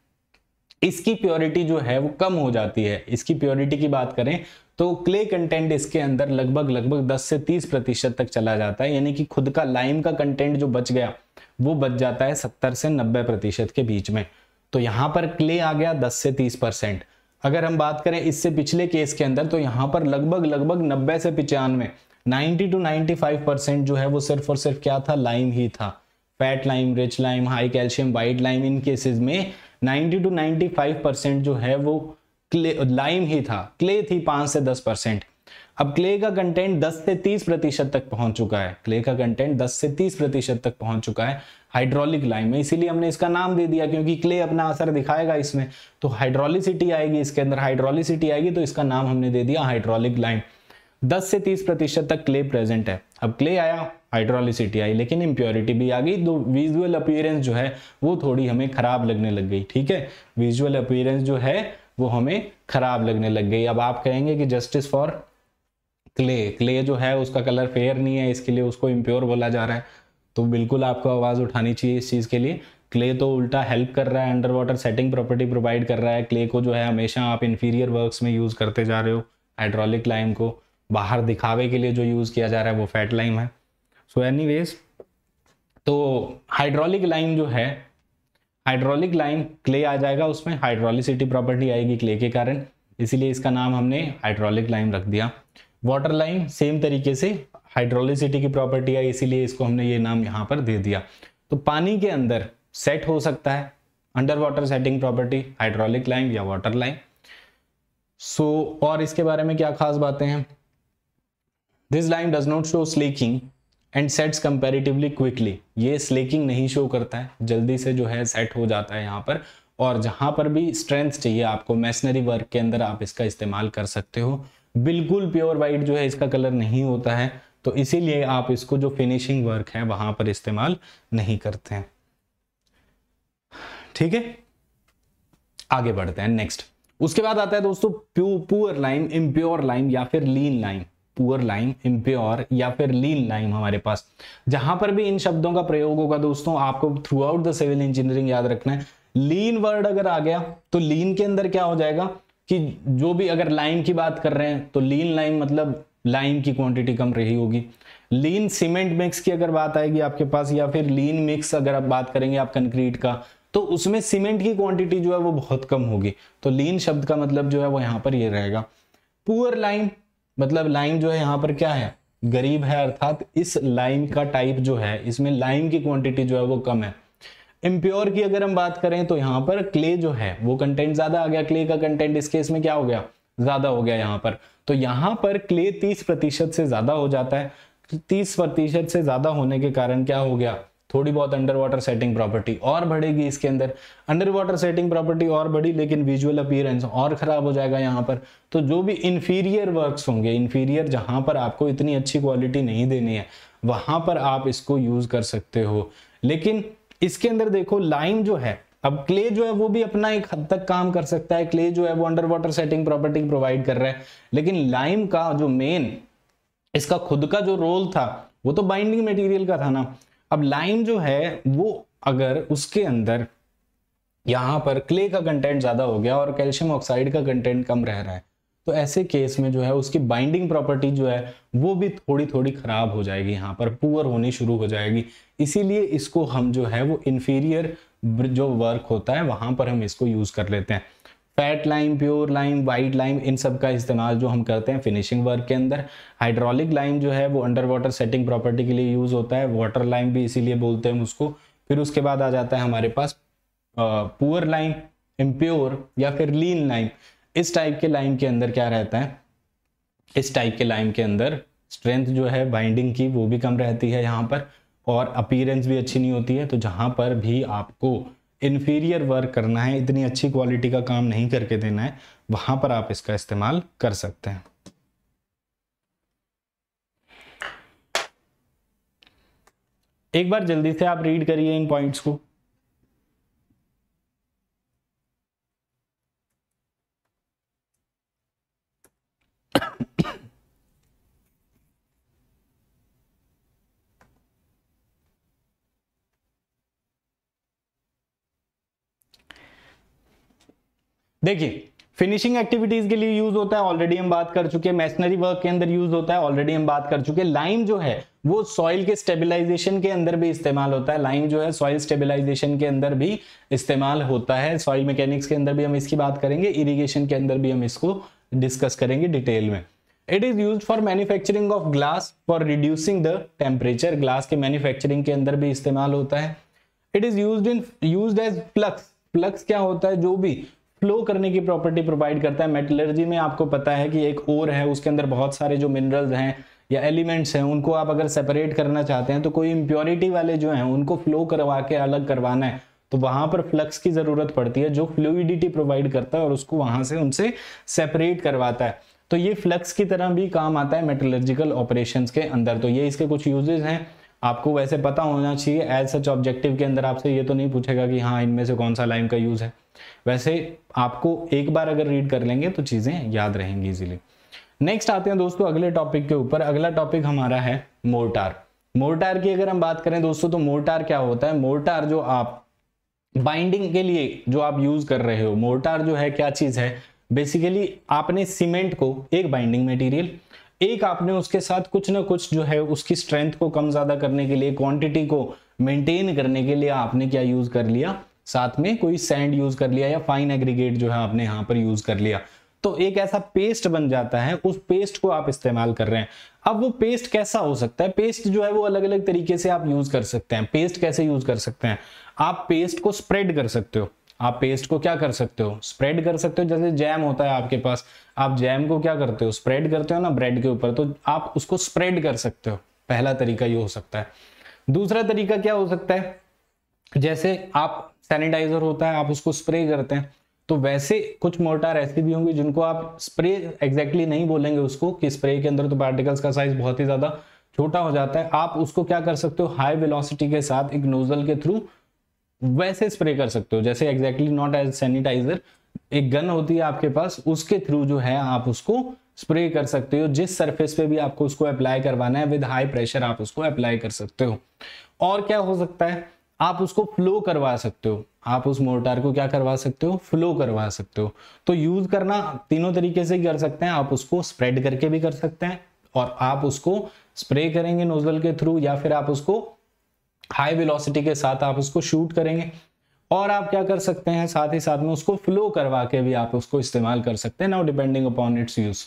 इसकी प्योरिटी जो है वो कम हो जाती है इसकी प्योरिटी की बात करें तो क्ले कंटेंट इसके अंदर लगभग लगभग 10 से 30 प्रतिशत तक चला जाता है यानी कि खुद का लाइम का कंटेंट जो बच गया वो बच जाता है सत्तर से नब्बे प्रतिशत के बीच में तो यहां पर क्ले आ गया दस से तीस परसेंट अगर हम बात करें इससे पिछले केस के अंदर तो यहां पर लगभग लगभग नब्बे से पिचानवे 90 टू 95 परसेंट जो है वो सिर्फ और सिर्फ क्या था लाइम ही था fat lime rich lime high calcium white lime इन केसेस में 90 टू 95 परसेंट जो है वो क्ले लाइम ही था क्ले थी पांच से दस परसेंट अब क्ले का कंटेंट 10 से 30 प्रतिशत तक पहुंच चुका है क्ले का कंटेंट 10 से 30 प्रतिशत तक पहुंच चुका है हाइड्रोलिक लाइम में इसीलिए हमने इसका नाम दे दिया क्योंकि क्ले अपना असर दिखाएगा इसमें तो हाइड्रोलिसिटी आएगी इसके अंदर हाइड्रोलिसिटी आएगी तो इसका नाम हमने दे दिया हाइड्रोलिक लाइम दस से तीस प्रतिशत तक क्ले प्रेजेंट है अब क्ले आया हाइड्रोलिसिटी आई लेकिन इम्प्योरिटी भी आ गई तो विजुअल अपियरेंस जो है वो थोड़ी हमें खराब लगने लग गई ठीक है विजुअल अपीयरेंस जो है वो हमें खराब लगने लग गई अब आप कहेंगे कि जस्टिस फॉर क्ले क्ले जो है उसका कलर फेयर नहीं है इसके लिए उसको इम्प्योर बोला जा रहा है तो बिल्कुल आपको आवाज़ उठानी चाहिए इस चीज़ के लिए क्ले तो उल्टा हेल्प कर रहा है under water setting property provide कर रहा है क्ले को जो है हमेशा आप इन्फीरियर वर्क्स में यूज़ करते जा रहे हो हाइड्रोलिक लाइम को बाहर दिखावे के लिए जो यूज़ किया जा रहा है वो फैट लाइम है सो so एनी तो हाइड्रोलिक लाइम जो है हाइड्रोलिक लाइम क्ले आ जाएगा उसमें हाइड्रोलिसिटी प्रॉपर्टी आएगी क्ले के कारण इसीलिए इसका नाम हमने हाइड्रोलिक लाइम रख दिया वाटर लाइन सेम तरीके से हाइड्रोलिसिटी की प्रॉपर्टी है इसीलिए इसको हमने ये नाम यहाँ पर दे दिया तो पानी के अंदर सेट हो सकता है under water setting property hydraulic line या वाटर लाइन सो और इसके बारे में क्या खास बातें हैं this line does not show slaking and sets comparatively quickly ये स्लेकिंग नहीं शो करता है जल्दी से जो है सेट हो जाता है यहाँ पर और जहाँ पर भी स्ट्रेंथ चाहिए आपको मैशनरी वर्क के अंदर आप इसका इस्तेमाल कर सकते हो बिल्कुल प्योर वाइट जो है इसका कलर नहीं होता है तो इसीलिए आप इसको जो फिनिशिंग वर्क है वहां पर इस्तेमाल नहीं करते हैं ठीक है आगे बढ़ते हैं नेक्स्ट उसके बाद आता है दोस्तों पुअर लाइम इम्प्योर लाइम या फिर lean lime poor lime impure या फिर लीन लाइम हमारे पास जहां पर भी इन शब्दों का प्रयोग होगा दोस्तों आपको throughout the civil engineering याद रखना है लीन वर्ड अगर आ गया तो लीन के अंदर क्या हो जाएगा कि जो भी अगर लाइम की बात कर रहे हैं तो लीन लाइम मतलब लाइम की क्वांटिटी कम रही होगी लीन सीमेंट मिक्स की अगर बात आएगी आपके पास या फिर लीन मिक्स अगर आप बात करेंगे आप कंक्रीट का तो उसमें सीमेंट की क्वांटिटी जो है वो बहुत कम होगी तो लीन शब्द का मतलब जो है वो यहाँ पर ये यह रहेगा पुअर लाइम मतलब लाइम जो है यहाँ पर क्या है गरीब है अर्थात इस लाइम का टाइप जो है इसमें लाइम की क्वांटिटी जो है वो कम है इम्प्योर की अगर हम बात करें तो यहाँ पर क्ले जो है वो कंटेंट ज्यादा आ गया क्ले का कंटेंट इस केस में क्या हो गया ज्यादा हो गया यहाँ पर तो यहाँ पर क्ले तीस प्रतिशत से ज्यादा हो जाता है तीस प्रतिशत से ज्यादा होने के कारण क्या हो गया थोड़ी बहुत अंडर वाटर सेटिंग प्रॉपर्टी और बढ़ेगी इसके अंदर अंडर वाटर सेटिंग प्रॉपर्टी और बढ़ी लेकिन विजुअल अपीयरेंस और खराब हो जाएगा यहाँ पर तो जो भी इन्फीरियर वर्क्स होंगे इन्फीरियर जहां पर आपको इतनी अच्छी क्वालिटी नहीं देनी है वहां पर आप इसको यूज़ कर सकते हो लेकिन इसके अंदर देखो लाइम जो है अब क्ले जो है वो भी अपना एक हद तक काम कर सकता है क्ले जो है वो under water setting property provide कर रहा है लेकिन लाइम का जो मेन इसका खुद का जो रोल था वो तो बाइंडिंग मटेरियल का था ना अब लाइम जो है वो अगर उसके अंदर यहां पर क्ले का कंटेंट ज्यादा हो गया और कैल्शियम ऑक्साइड का कंटेंट कम रह रहा है तो ऐसे केस में जो है उसकी बाइंडिंग प्रॉपर्टी जो है वो भी थोड़ी थोड़ी खराब हो जाएगी यहाँ पर पुअर होनी शुरू हो जाएगी इसीलिए इसको हम जो है वो इन्फीरियर जो वर्क होता है वहां पर हम इसको यूज़ कर लेते हैं fat lime pure lime white lime इन सब का इस्तेमाल जो हम करते हैं फिनिशिंग वर्क के अंदर हाइड्रोलिक लाइम जो है वो अंडर वाटर सेटिंग प्रॉपर्टी के लिए यूज़ होता है वाटर लाइम भी इसीलिए बोलते हैं उसको फिर उसके बाद आ जाता है हमारे पास पुअर लाइम इम्प्योर या फिर लीन लाइम इस टाइप के लाइन के अंदर क्या रहता है इस टाइप के लाइन के अंदर स्ट्रेंथ जो है बाइंडिंग की वो भी कम रहती है यहाँ पर और अपीरेंस भी अच्छी नहीं होती है तो जहाँ पर भी आपको इन्फीरियर वर्क करना है इतनी अच्छी क्वालिटी का काम नहीं करके देना है वहाँ पर आप इसका इस्तेमाल कर सकते हैं एक बार जल्दी से आप रीड करिए इन पॉइंट्स को देखिए फिनिशिंग एक्टिविटीज के लिए यूज होता है ऑलरेडी हम बात कर चुके हैं मैशनरी वर्क के अंदर यूज होता है ऑलरेडी हम बात कर चुके हैं लाइम जो है वो सॉइल के स्टेबिलाईजेशन के अंदर भी इस्तेमाल होता है लाइम जो है सॉइल स्टेबिलाईजेशन के अंदर भी इस्तेमाल होता है सॉइल मैकेनिक्स के अंदर भी हम इसकी बात करेंगे इरीगेशन के अंदर भी हम इसको डिस्कस करेंगे डिटेल में it is use for manufacturing of glass for reducing the temperature glass के मैन्युफैक्चरिंग के अंदर भी इस्तेमाल होता है it is use in use as flux flux क्या होता है जो भी फ्लो करने की प्रॉपर्टी प्रोवाइड करता है मेटलर्जी में आपको पता है कि एक ओर है उसके अंदर बहुत सारे जो मिनरल्स हैं या एलिमेंट्स हैं उनको आप अगर सेपरेट करना चाहते हैं तो कोई इम्प्योरिटी वाले जो हैं उनको फ्लो करवा के अलग करवाना है तो वहां पर फ्लक्स की जरूरत पड़ती है जो फ्लूडिटी प्रोवाइड करता है और उसको वहां से उनसे सेपरेट करवाता है तो ये फ्लक्स की तरह भी काम आता है मेटलर्जिकल ऑपरेशन के अंदर तो ये इसके कुछ यूजेज हैं आपको वैसे पता होना चाहिए एज सच ऑब्जेक्टिव के अंदर आपसे ये तो नहीं पूछेगा कि हाँ इनमें से कौन सा लाइन का यूज है वैसे आपको एक बार अगर रीड कर लेंगे तो चीज़ें याद रहेंगी इजीली नेक्स्ट आते हैं दोस्तों अगले टॉपिक के ऊपर अगला टॉपिक हमारा है मोर्टार मोर्टार की अगर हम बात करें दोस्तों तो मोर्टार क्या होता है मोर्टार जो आप बाइंडिंग के लिए जो आप यूज कर रहे हो मोर्टार जो है क्या चीज है बेसिकली आपने सीमेंट को एक बाइंडिंग मटेरियल एक आपने उसके साथ कुछ ना कुछ जो है उसकी स्ट्रेंथ को कम ज्यादा करने के लिए क्वांटिटी को मेंटेन करने के लिए आपने क्या यूज कर लिया साथ में कोई सैंड यूज कर लिया या फाइन एग्रीगेट जो है आपने यहां पर यूज कर लिया तो एक ऐसा पेस्ट बन जाता है उस पेस्ट को आप इस्तेमाल कर रहे हैं अब वो पेस्ट कैसा हो सकता है पेस्ट जो है वो अलग अलग तरीके से आप यूज कर सकते हैं पेस्ट कैसे यूज कर सकते हैं आप पेस्ट को स्प्रेड कर सकते हो आप पेस्ट को क्या कर सकते हो स्प्रेड कर सकते हो जैसे जैम होता है आपके पास आप जैम को क्या करते हो स्प्रेड करते हो ना ब्रेड के ऊपर तो आप उसको स्प्रेड कर सकते हो पहला तरीका ये हो सकता है दूसरा तरीका क्या हो सकता है जैसे आप सैनिटाइजर होता है आप उसको स्प्रे करते हैं तो वैसे कुछ मोर्टार ऐसे भी होंगे जिनको आप स्प्रे एग्जैक्टली नहीं बोलेंगे उसको कि स्प्रे के अंदर तो पार्टिकल्स का साइज बहुत ही ज्यादा छोटा हो जाता है आप उसको क्या कर सकते हो हाई वेलोसिटी के साथ एक नोजल के थ्रू वैसे स्प्रे कर सकते हो जैसे एग्जैक्टली नॉट एज सैनिटाइजर एक गन होती है आपके पास उसके थ्रू जो है आप उसको स्प्रे कर सकते हो जिस सरफेस पे भी आपको उसको अप्लाई करवाना है विद हाई प्रेशर आप उसको अप्लाई कर सकते हो और क्या हो सकता है आप उसको फ्लो करवा सकते हो आप उस मोर्टार को क्या करवा सकते हो फ्लो करवा सकते हो तो यूज करना तीनों तरीके से कर सकते हैं आप उसको स्प्रेड करके भी कर सकते हैं और आप उसको स्प्रे करेंगे नोजल के थ्रू या फिर आप उसको हाई वेलोसिटी के साथ आप उसको शूट करेंगे और आप क्या कर सकते हैं साथ ही साथ में उसको फ्लो करवा के भी आप उसको इस्तेमाल कर सकते हैं now depending upon its use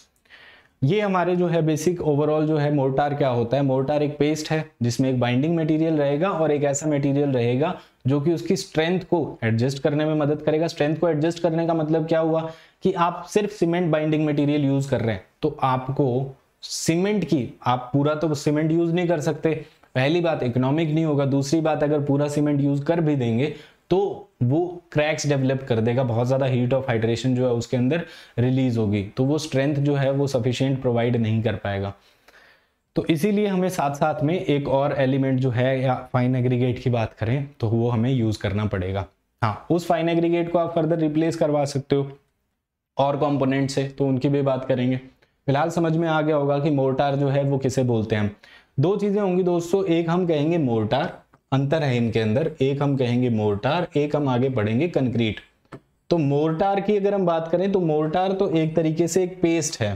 ये हमारे जो है बेसिक ओवरऑल जो है मोर्टार क्या होता है मोर्टार एक पेस्ट है जिसमें एक बाइंडिंग मटेरियल रहेगा और एक ऐसा मटेरियल रहेगा जो कि उसकी स्ट्रेंथ को एडजस्ट करने में मदद करेगा स्ट्रेंथ को एडजस्ट करने का मतलब क्या हुआ कि आप सिर्फ सीमेंट बाइंडिंग मटेरियल यूज कर रहे हैं तो आपको सीमेंट की आप पूरा तो सीमेंट यूज नहीं कर सकते पहली बात इकोनॉमिक नहीं होगा दूसरी बात अगर पूरा सीमेंट यूज कर भी देंगे तो वो क्रैक्स डेवलप कर देगा बहुत ज़्यादा हीट ऑफ हाइड्रेशन जो है उसके अंदर रिलीज होगी तो वो स्ट्रेंथ जो है वो सफिशियंट प्रोवाइड नहीं कर पाएगा तो इसीलिए हमें साथ साथ में एक और एलिमेंट जो है या फाइन एग्रीगेट की बात करें तो वो हमें यूज़ करना पड़ेगा हाँ उस फाइन एग्रीगेट को आप फर्दर रिप्लेस करवा सकते हो और कॉम्पोनेंट से तो उनकी भी बात करेंगे फिलहाल समझ में आ गया होगा कि मोर्टार जो है वो किसे बोलते हैं दो चीज़ें होंगी दोस्तों एक हम कहेंगे मोर्टार अंतर है इनके अंदर एक हम कहेंगे मोर्टार एक हम आगे पढ़ेंगे कंक्रीट तो मोर्टार की अगर हम बात करें तो मोर्टार तो एक तरीके से एक पेस्ट है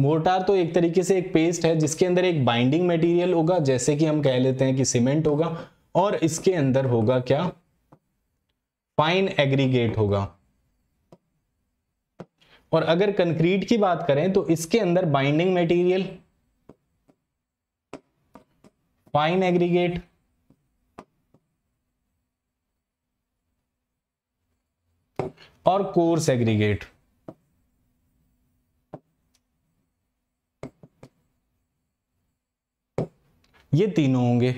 मोर्टार तो एक तरीके से एक पेस्ट है जिसके अंदर एक बाइंडिंग मटेरियल होगा जैसे कि हम कह लेते हैं कि सीमेंट होगा और इसके अंदर होगा क्या फाइन एग्रीगेट होगा और अगर कंक्रीट की बात करें तो इसके अंदर बाइंडिंग मटेरियल फाइन एग्रीगेट और कोर्स एग्रीगेट ये तीनों होंगे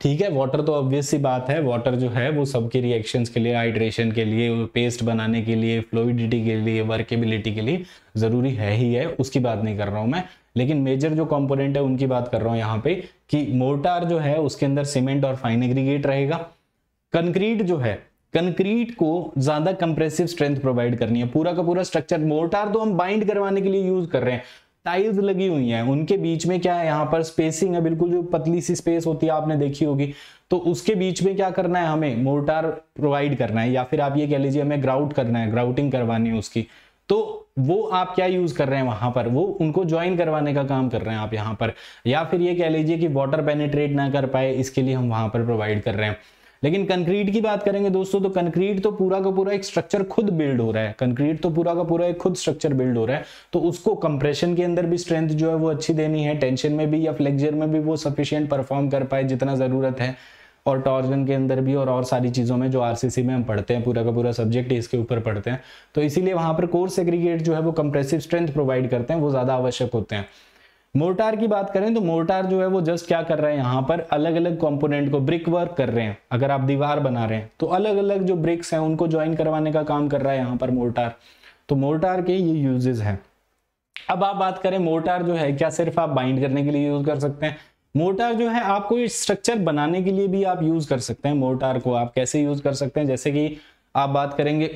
ठीक है वाटर तो ऑब्वियस सी बात है वाटर जो है वो सबके रिएक्शंस के लिए हाइड्रेशन के लिए पेस्ट बनाने के लिए फ्लोइडिटी के लिए वर्केबिलिटी के लिए ज़रूरी है ही है उसकी बात नहीं कर रहा हूं मैं लेकिन मेजर जो कंपोनेंट है उनकी बात कर रहा हूं यहाँ पे कि मोर्टार जो है उसके अंदर सीमेंट और फाइन एग्रीगेट रहेगा कंक्रीट जो है कंक्रीट को ज्यादा कंप्रेसिव स्ट्रेंथ प्रोवाइड करनी है पूरा का पूरा स्ट्रक्चर मोर्टार तो हम बाइंड करवाने के लिए यूज कर रहे हैं टाइल्स लगी हुई हैं उनके बीच में क्या है यहाँ पर स्पेसिंग है बिल्कुल जो पतली सी स्पेस होती है आपने देखी होगी तो उसके बीच में क्या करना है हमें मोर्टार प्रोवाइड करना है या फिर आप ये कह लीजिए हमें ग्राउट करना है ग्राउटिंग करवानी है उसकी तो वो आप क्या यूज कर रहे हैं वहां पर वो उनको ज्वाइन करवाने का काम कर रहे हैं आप यहाँ पर या फिर ये कह लीजिए कि वाटर पेनिट्रेट ना कर पाए इसके लिए हम वहां पर प्रोवाइड कर रहे हैं लेकिन कंक्रीट की बात करेंगे दोस्तों तो कंक्रीट तो पूरा का पूरा एक स्ट्रक्चर खुद बिल्ड हो रहा है कंक्रीट तो पूरा का पूरा एक खुद स्ट्रक्चर बिल्ड हो रहा है तो उसको कंप्रेशन के अंदर भी स्ट्रेंथ जो है वो अच्छी देनी है टेंशन में भी या फ्लेक्जर में भी वो सफिशियंट परफॉर्म कर पाए जितना जरूरत है और टॉर्जन के अंदर भी और और सारी चीज़ों में जो आरसीसी में हम पढ़ते हैं पूरा का पूरा सब्जेक्ट इसके ऊपर पढ़ते हैं तो इसीलिए वहाँ पर कोर्स एग्रीगेट जो है वो कंप्रेसिव स्ट्रेंथ प्रोवाइड करते हैं वो ज़्यादा आवश्यक होते हैं मोर्टार की बात करें तो मोर्टार जो है वो जस्ट क्या कर रहे हैं यहाँ पर अलग अलग कंपोनेंट को ब्रिक वर्क कर रहे हैं अगर आप दीवार बना रहे हैं तो अलग अलग जो ब्रिक्स हैं उनको ज्वाइन करवाने का काम कर रहा है यहाँ पर मोर्टार तो मोर्टार के ये यूजेज हैं अब आप बात करें मोर्टार जो है क्या सिर्फ आप बाइंड करने के लिए यूज कर सकते हैं मोर्टार जो है आप कोई स्ट्रक्चर बनाने के लिए भी आप यूज कर सकते हैं मोर्टार को आप कैसे यूज कर सकते हैं जैसे कि आप बात करेंगे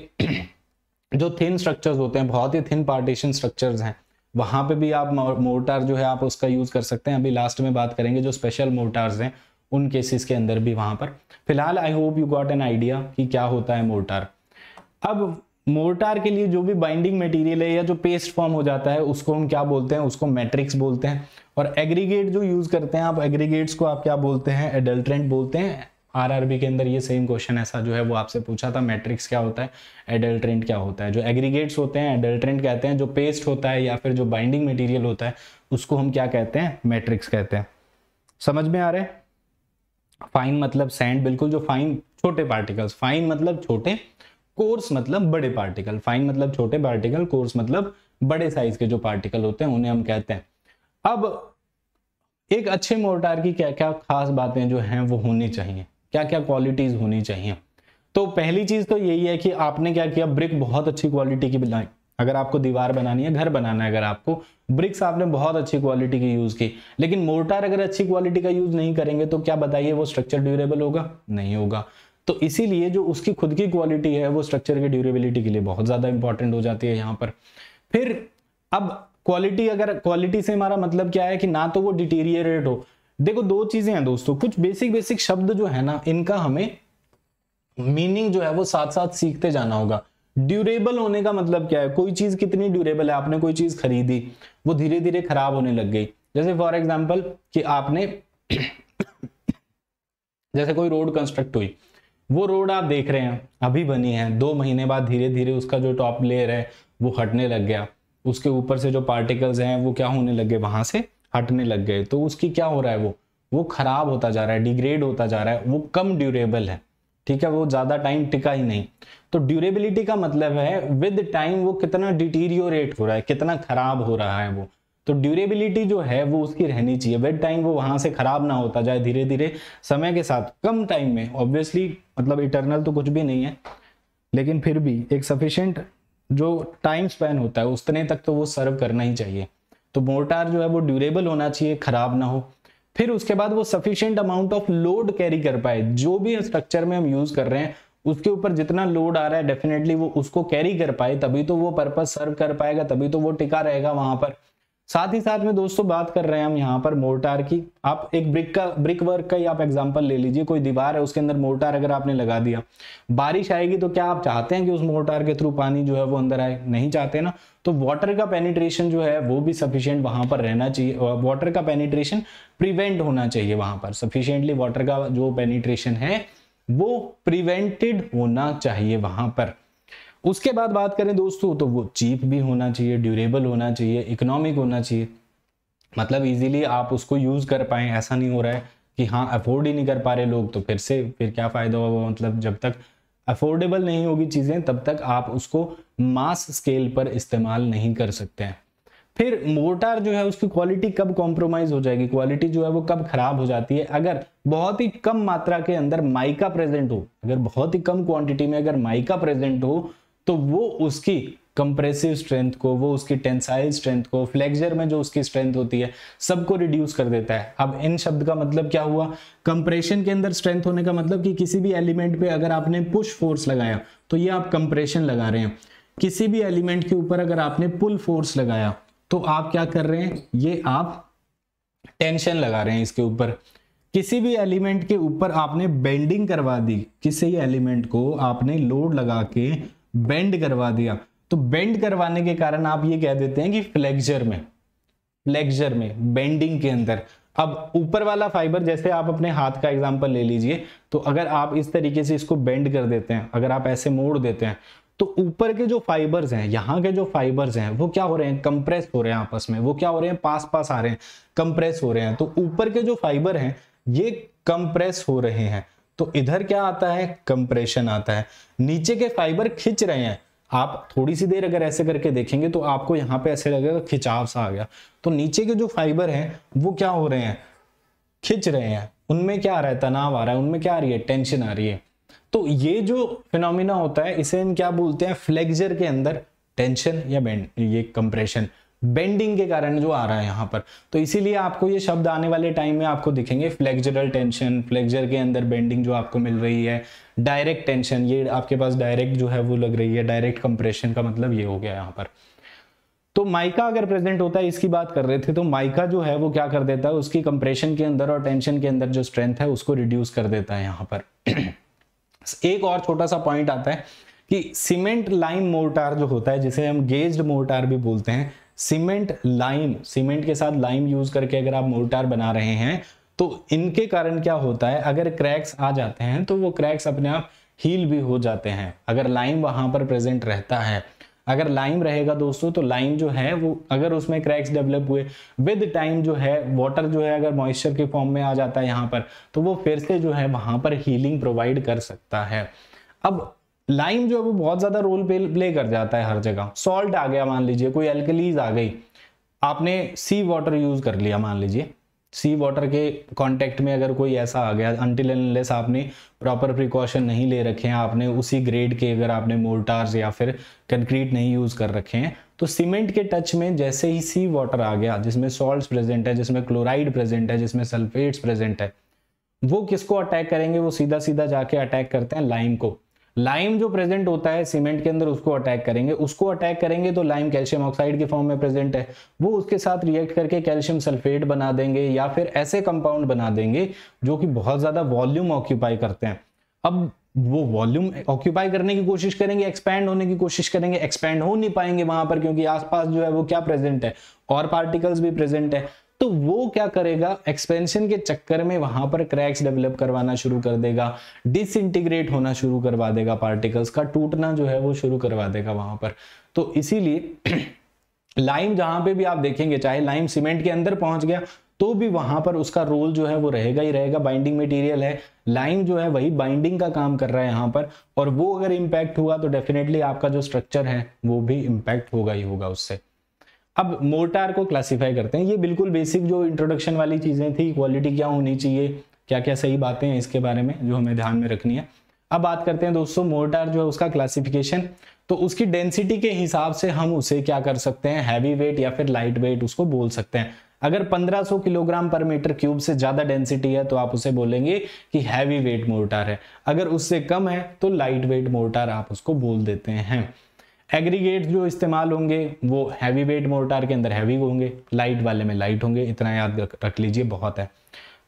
जो थिन स्ट्रक्चर्स होते हैं बहुत ही थिन पार्टीशन स्ट्रक्चर्स हैं वहां पे भी आप मोर्टार जो है आप उसका यूज कर सकते हैं अभी लास्ट में बात करेंगे जो स्पेशल मोर्टार्स हैं उन केसेस के अंदर भी वहां पर फिलहाल I hope you got an idea कि क्या होता है मोर्टार अब मोर्टार के लिए जो भी बाइंडिंग मटेरियल है या जो पेस्ट फॉर्म हो जाता है उसको हम क्या बोलते हैं उसको मैट्रिक्स बोलते हैं और एग्रीगेट जो यूज करते हैं आप एग्रीगेट्स को आप क्या बोलते हैं एडल्ट्रेंट बोलते हैं आरआरबी के अंदर ये सेम क्वेश्चन ऐसा जो है वो आपसे पूछा था मैट्रिक्स क्या होता है एडल्ट्रेंट क्या होता है जो एग्रीगेट्स होते हैं एडल्ट्रेंट कहते हैं जो पेस्ट होता है या फिर जो बाइंडिंग मटेरियल होता है उसको हम क्या कहते हैं मैट्रिक्स कहते हैं समझ में आ रहे है फाइन मतलब सैंड बिल्कुल जो फाइन छोटे पार्टिकल्स फाइन मतलब छोटे कोर्स मतलब बड़े पार्टिकल फाइन मतलब छोटे पार्टिकल कोर्स मतलब बड़े साइज के जो पार्टिकल होते हैं उन्हें हम कहते हैं अब एक अच्छे मोर्टार की क्या क्या खास बातें जो हैं वो होनी चाहिए क्या क्या क्वालिटीज होनी चाहिए तो पहली चीज तो यही है कि आपने क्या किया ब्रिक बहुत अच्छी क्वालिटी की बनाई अगर आपको दीवार बनानी है घर बनाना है अगर आपको ब्रिक्स आपने बहुत अच्छी क्वालिटी की यूज की लेकिन मोर्टार अगर अच्छी क्वालिटी का यूज नहीं करेंगे तो क्या बताइए वो स्ट्रक्चर ड्यूरेबल होगा नहीं होगा तो इसीलिए जो उसकी खुद की क्वालिटी है वो स्ट्रक्चर की ड्यूरेबिलिटी के लिए बहुत ज़्यादा इंपॉर्टेंट हो जाती है यहाँ पर फिर अब क्वालिटी अगर क्वालिटी से हमारा मतलब क्या है कि ना तो वो डिटीरियरेट हो देखो दो चीज़ें हैं दोस्तों कुछ बेसिक बेसिक शब्द जो है ना इनका हमें मीनिंग जो है वो साथ साथ सीखते जाना होगा ड्यूरेबल होने का मतलब क्या है कोई चीज़ कितनी ड्यूरेबल है आपने कोई चीज़ खरीदी वो धीरे धीरे खराब होने लग गई जैसे फॉर एग्जाम्पल कि आपने जैसे कोई रोड कंस्ट्रक्ट हुई वो रोड आप देख रहे हैं अभी बनी है दो महीने बाद धीरे धीरे उसका जो टॉप लेयर है वो हटने लग गया उसके ऊपर से जो पार्टिकल्स हैं वो क्या होने लग गए वहां से हटने लग गए तो उसकी क्या हो रहा है वो वो खराब होता जा रहा है डिग्रेड होता जा रहा है वो कम ड्यूरेबल है ठीक है वो ज़्यादा टाइम टिका ही नहीं तो ड्यूरेबिलिटी का मतलब है विद टाइम वो कितना डिटीरियोरेट हो रहा है कितना खराब हो रहा है वो तो ड्यूरेबिलिटी जो है वो उसकी रहनी चाहिए विद टाइम वो वहां से खराब ना होता जाए धीरे धीरे समय के साथ कम टाइम में ऑब्वियसली मतलब इटरनल तो कुछ भी नहीं है लेकिन फिर भी एक सफिशियंट जो टाइम स्पेन होता है उतने तक तो वो सर्व करना ही चाहिए तो मोर्टार जो है वो ड्यूरेबल होना चाहिए खराब ना हो फिर उसके बाद वो sufficient amount of load carry कर पाए जो भी स्ट्रक्चर में हम यूज कर रहे हैं उसके ऊपर जितना लोड आ रहा है डेफिनेटली वो उसको कैरी कर पाए तभी तो वो पर्पज सर्व कर पाएगा तभी तो वो टिका रहेगा वहां पर साथ ही साथ में दोस्तों बात कर रहे हैं हम यहाँ पर मोर्टार की आप एक ब्रिक का ब्रिक वर्क का ही आप एग्जांपल ले लीजिए कोई दीवार है उसके अंदर मोर्टार अगर आपने लगा दिया बारिश आएगी तो क्या आप चाहते हैं कि उस मोर्टार के थ्रू पानी जो है वो अंदर आए नहीं चाहते ना तो वाटर का पेनिट्रेशन जो है वो भी सफिशियंट वहां पर रहना चाहिए वाटर का पेनिट्रेशन प्रिवेंट होना चाहिए वहां पर सफिशियंटली वाटर का जो पेनिट्रेशन है वो प्रिवेंटेड होना चाहिए वहां पर उसके बाद बात करें दोस्तों तो वो चीप भी होना चाहिए ड्यूरेबल होना चाहिए इकोनॉमिक होना चाहिए मतलब इजीली आप उसको यूज़ कर पाए ऐसा नहीं हो रहा है कि हाँ अफोर्ड ही नहीं कर पा रहे लोग तो फिर से फिर क्या फ़ायदा होगा मतलब जब तक अफोर्डेबल नहीं होगी चीज़ें तब तक आप उसको मास स्केल पर इस्तेमाल नहीं कर सकते हैं फिर मोटर जो है उसकी क्वालिटी कब कॉम्प्रोमाइज हो जाएगी क्वालिटी जो है वो कब खराब हो जाती है अगर बहुत ही कम मात्रा के अंदर माइका प्रेजेंट हो अगर बहुत ही कम क्वांटिटी में अगर माइका प्रेजेंट हो तो वो उसकी कंप्रेसिव स्ट्रेंथ को वो उसकी टेंसाइल स्ट्रेंथ को फ्लेक्जर में जो उसकी स्ट्रेंथ होती है सबको रिड्यूस कर देता है अब इन शब्द का मतलब क्या हुआ कंप्रेशन के अंदर स्ट्रेंथ होने का मतलब कि किसी भी एलिमेंट पे अगर आपने पुश फोर्स लगाया तो ये आप कंप्रेशन लगा रहे हैं किसी भी एलिमेंट के ऊपर अगर आपने पुल फोर्स लगाया तो आप क्या कर रहे हैं ये आप टेंशन लगा रहे हैं इसके ऊपर किसी भी एलिमेंट के ऊपर आपने बेंडिंग करवा दी किसी एलिमेंट को आपने लोड लगा के बेंड करवा दिया तो बेंड करवाने के कारण आप ये कह देते हैं कि फ्लेक्जर में फ्लेक्जर में बेंडिंग के अंदर अब ऊपर वाला फाइबर जैसे आप अपने हाथ का एग्जाम्पल ले लीजिए तो अगर आप इस तरीके से इसको बेंड कर देते हैं अगर आप ऐसे मोड़ देते हैं तो ऊपर के जो फाइबर्स हैं यहाँ के जो फाइबर्स हैं वो क्या हो रहे हैं कंप्रेस हो रहे हैं आपस में वो क्या हो रहे हैं पास पास आ रहे हैं कंप्रेस हो रहे हैं तो ऊपर के जो फाइबर हैं ये कंप्रेस हो रहे हैं तो इधर क्या आता है कंप्रेशन आता है नीचे के फाइबर खिंच रहे हैं आप थोड़ी सी देर अगर ऐसे करके देखेंगे तो आपको यहाँ पे ऐसे लगेगा खिंचाव सा आ गया तो नीचे के जो फाइबर हैं वो क्या हो रहे हैं खिंच रहे हैं उनमें क्या आ रहा है तनाव आ रहा है उनमें क्या आ रही है टेंशन आ रही है तो ये जो फिनोमिना होता है इसे हम क्या बोलते हैं फ्लेक्जर के अंदर टेंशन या बेंड ये कंप्रेशन बेंडिंग के कारण जो आ रहा है यहाँ पर तो इसीलिए आपको ये शब्द आने वाले टाइम में आपको दिखेंगे फ्लेक्जरल टेंशन फ्लेक्जर के अंदर बेंडिंग जो आपको मिल रही है डायरेक्ट टेंशन ये आपके पास डायरेक्ट जो है वो लग रही है डायरेक्ट कंप्रेशन का मतलब ये हो गया यहाँ पर तो माइका अगर प्रेजेंट होता है इसकी बात कर रहे थे तो माइका जो है वो क्या कर देता है उसकी कंप्रेशन के अंदर और टेंशन के अंदर जो स्ट्रेंथ है उसको रिड्यूस कर देता है यहाँ पर एक और छोटा सा पॉइंट आता है कि सीमेंट लाइम मोर्टार जो होता है जिसे हम गेज्ड मोर्टार भी बोलते हैं सीमेंट लाइम सीमेंट के साथ लाइम यूज करके अगर आप मोर्टार बना रहे हैं तो इनके कारण क्या होता है अगर क्रैक्स आ जाते हैं तो वो क्रैक्स अपने आप हील भी हो जाते हैं अगर लाइम वहां पर प्रेजेंट रहता है अगर लाइम रहेगा दोस्तों तो लाइम जो है वो अगर उसमें क्रैक्स डेवलप हुए विद टाइम जो है वाटर जो है अगर मॉइस्चर के फॉर्म में आ जाता है यहाँ पर तो वो फिर से जो है वहां पर हीलिंग प्रोवाइड कर सकता है अब लाइम जो है वो बहुत ज्यादा रोल प्ले कर जाता है हर जगह सॉल्ट आ गया मान लीजिए कोई एल्कलीज आ गई आपने सी वाटर यूज कर लिया मान लीजिए सी वाटर के कांटेक्ट में अगर कोई ऐसा आ गया अनटिल एनलेस आपने प्रॉपर प्रिकॉशन नहीं ले रखे हैं आपने उसी ग्रेड के अगर आपने मोर्टार्स या फिर कंक्रीट नहीं यूज़ कर रखे हैं तो सीमेंट के टच में जैसे ही सी वाटर आ गया जिसमें सॉल्ट प्रेजेंट है जिसमें क्लोराइड प्रेजेंट है जिसमें सल्फेट्स प्रेजेंट है वो किसको अटैक करेंगे वो सीधा सीधा जाके अटैक करते हैं लाइम को लाइम जो प्रेजेंट होता है सीमेंट के अंदर उसको अटैक करेंगे उसको अटैक करेंगे तो लाइम कैल्शियम ऑक्साइड के फॉर्म में प्रेजेंट है वो उसके साथ रिएक्ट करके कैल्शियम सल्फेट बना देंगे या फिर ऐसे कंपाउंड बना देंगे जो कि बहुत ज्यादा वॉल्यूम ऑक्यूपाई करते हैं अब वो वॉल्यूम ऑक्यूपाई करने की कोशिश करेंगे एक्सपैंड होने की कोशिश करेंगे एक्सपैंड हो नहीं पाएंगे वहां पर क्योंकि आसपास जो है वो क्या प्रेजेंट है और पार्टिकल्स भी प्रेजेंट है तो वो क्या करेगा एक्सपेंशन के चक्कर में वहां पर क्रैक्स डेवलप करवाना शुरू कर देगा डिसइंटीग्रेट होना शुरू करवा देगा पार्टिकल्स का टूटना जो है वो शुरू करवा देगा वहां पर तो इसीलिए लाइम जहां पे भी आप देखेंगे चाहे लाइम सीमेंट के अंदर पहुंच गया तो भी वहां पर उसका रोल जो है वो रहेगा ही रहेगा बाइंडिंग मटेरियल है लाइम जो है वही बाइंडिंग का काम कर रहा है यहां पर और वो अगर इंपैक्ट हुआ तो डेफिनेटली आपका जो स्ट्रक्चर है वो भी इंपैक्ट होगा ही होगा उससे अब मोर्टार को क्लासिफाई करते हैं ये बिल्कुल बेसिक जो इंट्रोडक्शन वाली चीज़ें थी क्वालिटी क्या होनी चाहिए क्या क्या सही बातें हैं इसके बारे में जो हमें ध्यान में रखनी है अब बात करते हैं दोस्तों मोर्टार जो है उसका क्लासिफिकेशन तो उसकी डेंसिटी के हिसाब से हम उसे क्या कर सकते हैं हैवी वेट या फिर लाइट वेट उसको बोल सकते हैं अगर 1500 किलोग्राम पर मीटर क्यूब से ज़्यादा डेंसिटी है तो आप उसे बोलेंगे कि हैवी वेट मोर्टार है अगर उससे कम है तो लाइट वेट मोर्टार आप उसको बोल देते हैं एग्रीगेट जो इस्तेमाल होंगे वो हैवी वेट मोर्टार के अंदर हैवी होंगे लाइट वाले में लाइट होंगे इतना याद रख लीजिए बहुत है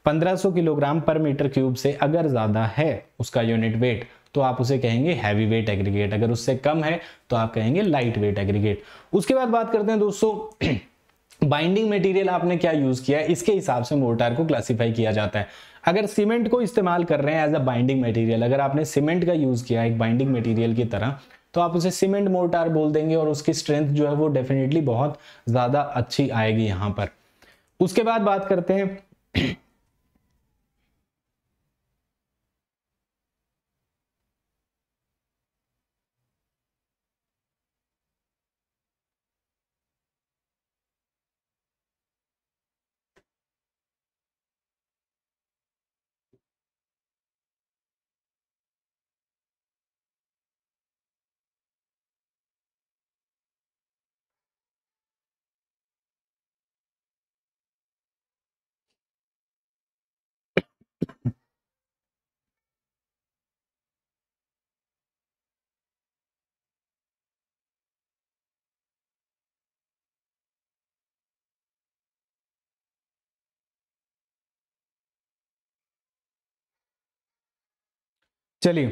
1500 किलोग्राम पर मीटर क्यूब से अगर ज़्यादा है उसका यूनिट वेट तो आप उसे कहेंगे हैवी वेट एग्रीगेट अगर उससे कम है तो आप कहेंगे लाइट वेट एग्रीगेट उसके बाद बात करते हैं दोस्तों बाइंडिंग मटेरियल आपने क्या यूज़ किया है इसके हिसाब से मोर्टार को क्लासिफाई किया जाता है अगर सीमेंट को इस्तेमाल कर रहे हैं एज अ बाइंडिंग मटेरियल अगर आपने सीमेंट का यूज़ किया एक बाइंडिंग मटेरियल की तरह तो आप उसे सीमेंट मोर्टार बोल देंगे और उसकी स्ट्रेंथ जो है वो डेफिनेटली बहुत ज़्यादा अच्छी आएगी यहां पर उसके बाद बात करते हैं चलिए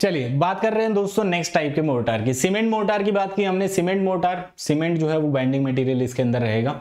चलिए बात कर रहे हैं दोस्तों नेक्स्ट टाइप के मोर्टार की सीमेंट मोर्टार की बात की हमने सीमेंट मोर्टार सीमेंट जो है वो बाइंडिंग मटेरियल इसके अंदर रहेगा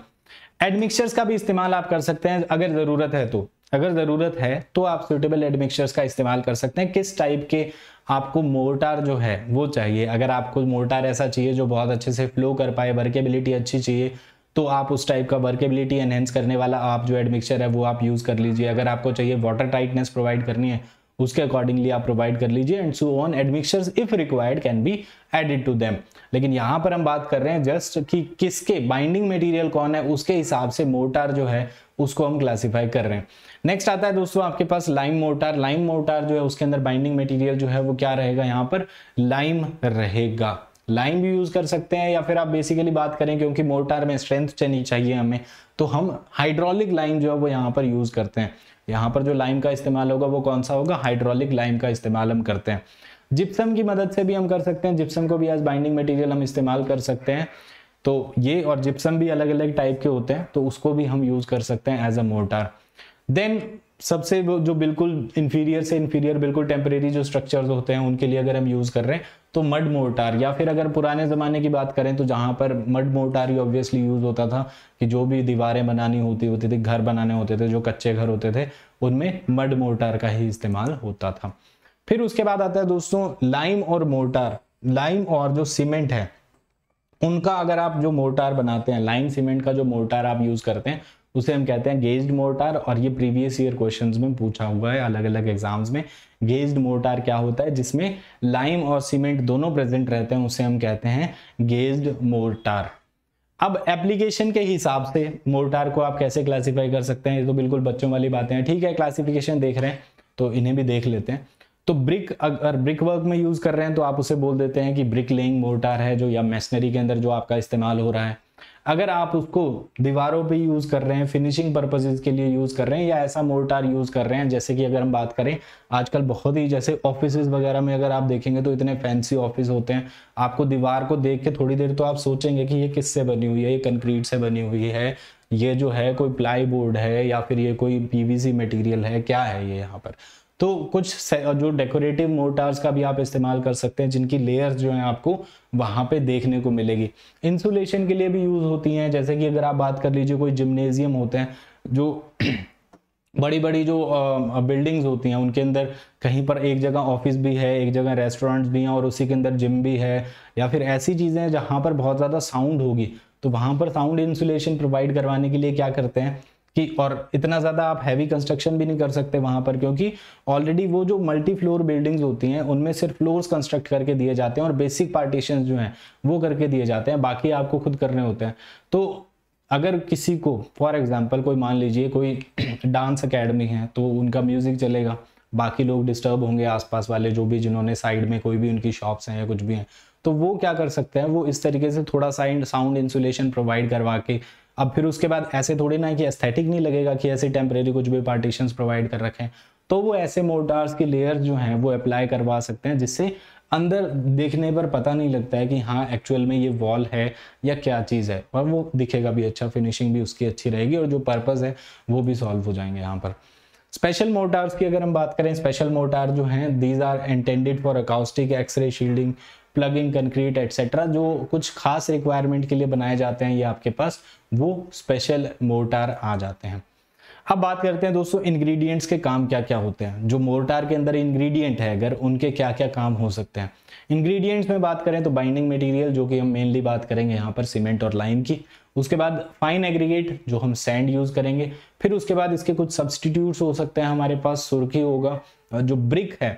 एडमिक्सचर्स का भी इस्तेमाल आप कर सकते हैं अगर ज़रूरत है तो अगर ज़रूरत है तो आप सुटेबल एडमिक्सचर्स का इस्तेमाल कर सकते हैं किस टाइप के आपको मोर्टार जो है वो चाहिए अगर आपको मोर्टार ऐसा चाहिए जो बहुत अच्छे से फ्लो कर पाए वर्केबिलिटी अच्छी चाहिए तो आप उस टाइप का वर्केबिलिटी एनहेंस करने वाला आप जो एडमिक्सचर है वो आप यूज़ कर लीजिए अगर आपको चाहिए वाटर टाइटनेस प्रोवाइड करनी है उसके अकॉर्डिंगली आप प्रोवाइड कर लीजिए and so on admixtures if required can be added to them लेकिन यहाँ पर हम बात कर रहे हैं जस्ट कि किसके बाइंडिंग मटेरियल कौन है उसके हिसाब से मोटार जो है उसको हम क्लासीफाई कर रहे हैं नेक्स्ट आता है दोस्तों आपके पास लाइम मोर्टार लाइम मोर्टार जो है उसके अंदर बाइंडिंग मटेरियल जो है वो क्या रहेगा यहाँ पर लाइम रहेगा लाइम भी यूज कर सकते हैं या फिर आप बेसिकली बात करें क्योंकि मोर्टार में स्ट्रेंथ चाहिए चाहिए हमें तो हम हाइड्रोलिक लाइम जो है वो यहाँ पर यूज करते हैं यहाँ पर जो लाइम का इस्तेमाल होगा वो कौन सा होगा हाइड्रोलिक लाइम का इस्तेमाल हम करते हैं जिप्सम की मदद से भी हम कर सकते हैं जिप्सम को भी एज बाइंडिंग मटेरियल हम इस्तेमाल कर सकते हैं तो ये और जिप्सम भी अलग अलग टाइप के होते हैं तो उसको भी हम यूज कर सकते हैं एज अ मोर्टार देन सबसे जो बिल्कुल इंफीरियर से इंफीरियर बिल्कुल टेम्परेरी जो स्ट्रक्चर्स होते हैं उनके लिए अगर हम यूज़ कर रहे हैं तो मड मोर्टार या फिर अगर पुराने ज़माने की बात करें तो जहां पर मड मोर्टार ही ऑब्वियसली यूज़ होता था कि जो भी दीवारें बनानी होती होती थी घर बनाने होते थे जो कच्चे घर होते थे उनमें मड मोर्टार का ही इस्तेमाल होता था फिर उसके बाद आता है दोस्तों लाइम और मोर्टार लाइम और जो सीमेंट है उनका अगर आप जो मोर्टार बनाते हैं लाइम सीमेंट का जो मोर्टार आप यूज़ करते हैं उसे हम कहते हैं गेज्ड मोर्टार और ये प्रीवियस ईयर क्वेश्चन में पूछा हुआ है अलग अलग एग्जाम्स में गेज्ड मोर्टार क्या होता है जिसमें लाइम और सीमेंट दोनों प्रेजेंट रहते हैं उसे हम कहते हैं गेज्ड मोर्टार अब एप्लीकेशन के हिसाब से मोर्टार को आप कैसे क्लासीफाई कर सकते हैं ये तो बिल्कुल बच्चों वाली बातें हैं ठीक है क्लासिफिकेशन देख रहे हैं तो इन्हें भी देख लेते हैं तो ब्रिक अगर ब्रिक वर्क में यूज कर रहे हैं तो आप उसे बोल देते हैं कि ब्रिक लेइंग मोर्टार है जो या मेसनरी के अंदर जो आपका इस्तेमाल हो रहा है अगर आप उसको दीवारों पे यूज कर रहे हैं फिनिशिंग पर्पजेज के लिए यूज कर रहे हैं या ऐसा मोर्टार यूज कर रहे हैं जैसे कि अगर हम बात करें आजकल बहुत ही जैसे ऑफिस वगैरह में अगर आप देखेंगे तो इतने फैंसी ऑफिस होते हैं आपको दीवार को देख के थोड़ी देर तो आप सोचेंगे कि ये किससे बनी हुई है ये कंक्रीट से बनी हुई है ये जो है कोई प्लाई बोर्ड है या फिर ये कोई पीवीसी मटेरियल है क्या है ये यहाँ पर तो कुछ जो डेकोरेटिव मोर्टार्स का भी आप इस्तेमाल कर सकते हैं जिनकी लेयर्स जो है आपको वहां पे देखने को मिलेगी इंसुलेशन के लिए भी यूज़ होती हैं जैसे कि अगर आप बात कर लीजिए कोई जिम्नेजियम होते हैं जो बड़ी बड़ी जो बिल्डिंग्स होती हैं उनके अंदर कहीं पर एक जगह ऑफिस भी है एक जगह रेस्टोरेंट्स भी हैं और उसी के अंदर जिम भी है या फिर ऐसी चीज़ें हैं जहाँ पर बहुत ज़्यादा साउंड होगी तो वहाँ पर साउंड इंसुलेशन प्रोवाइड करवाने के लिए क्या करते हैं कि और इतना ज़्यादा आप हैवी कंस्ट्रक्शन भी नहीं कर सकते वहां पर क्योंकि ऑलरेडी वो जो मल्टी फ्लोर बिल्डिंग्स होती हैं उनमें सिर्फ फ्लोर्स कंस्ट्रक्ट करके दिए जाते हैं और बेसिक पार्टीशन जो हैं वो करके दिए जाते हैं बाकी आपको खुद करने होते हैं तो अगर किसी को फॉर एग्जाम्पल कोई मान लीजिए कोई डांस अकेडमी है तो उनका म्यूज़िक चलेगा बाकी लोग डिस्टर्ब होंगे आसपास वाले जो भी जिन्होंने साइड में कोई भी उनकी शॉप्स हैं या कुछ भी हैं तो वो क्या कर सकते हैं वो इस तरीके से थोड़ा सा साउंड इंसुलेशन प्रोवाइड करवा के अब फिर उसके बाद ऐसे थोड़ी ना कि एस्थेटिक नहीं लगेगा कि ऐसे टेम्परेरी कुछ भी पार्टीशन प्रोवाइड कर रखें तो वो ऐसे मोर्टार्स की लेयर जो हैं वो अप्लाई करवा सकते हैं जिससे अंदर देखने पर पता नहीं लगता है कि हाँ एक्चुअल में ये वॉल है या क्या चीज़ है और वो दिखेगा भी अच्छा फिनिशिंग भी उसकी अच्छी रहेगी और जो पर्पज़ है वो भी सॉल्व हो जाएंगे यहाँ पर स्पेशल मोर्टार्स की अगर हम बात करें स्पेशल मोर्टार जो हैं these are intended for acoustic X-ray shielding plugging concrete etcetera जो कुछ खास रिक्वायरमेंट के लिए बनाए जाते हैं ये आपके पास वो स्पेशल मोर्टार आ जाते हैं अब बात करते हैं दोस्तों इंग्रेडिएंट्स के काम क्या क्या होते हैं जो मोर्टार के अंदर इंग्रेडिएंट है अगर उनके क्या क्या काम हो सकते हैं इंग्रेडिएंट्स में बात करें तो बाइंडिंग मटेरियल जो कि हम मेनली बात करेंगे यहाँ पर सीमेंट और लाइम की उसके बाद फाइन एग्रीगेट जो हम सैंड यूज करेंगे फिर उसके बाद इसके कुछ सब्सटीट्यूट हो सकते हैं हमारे पास सुर्खी होगा जो ब्रिक है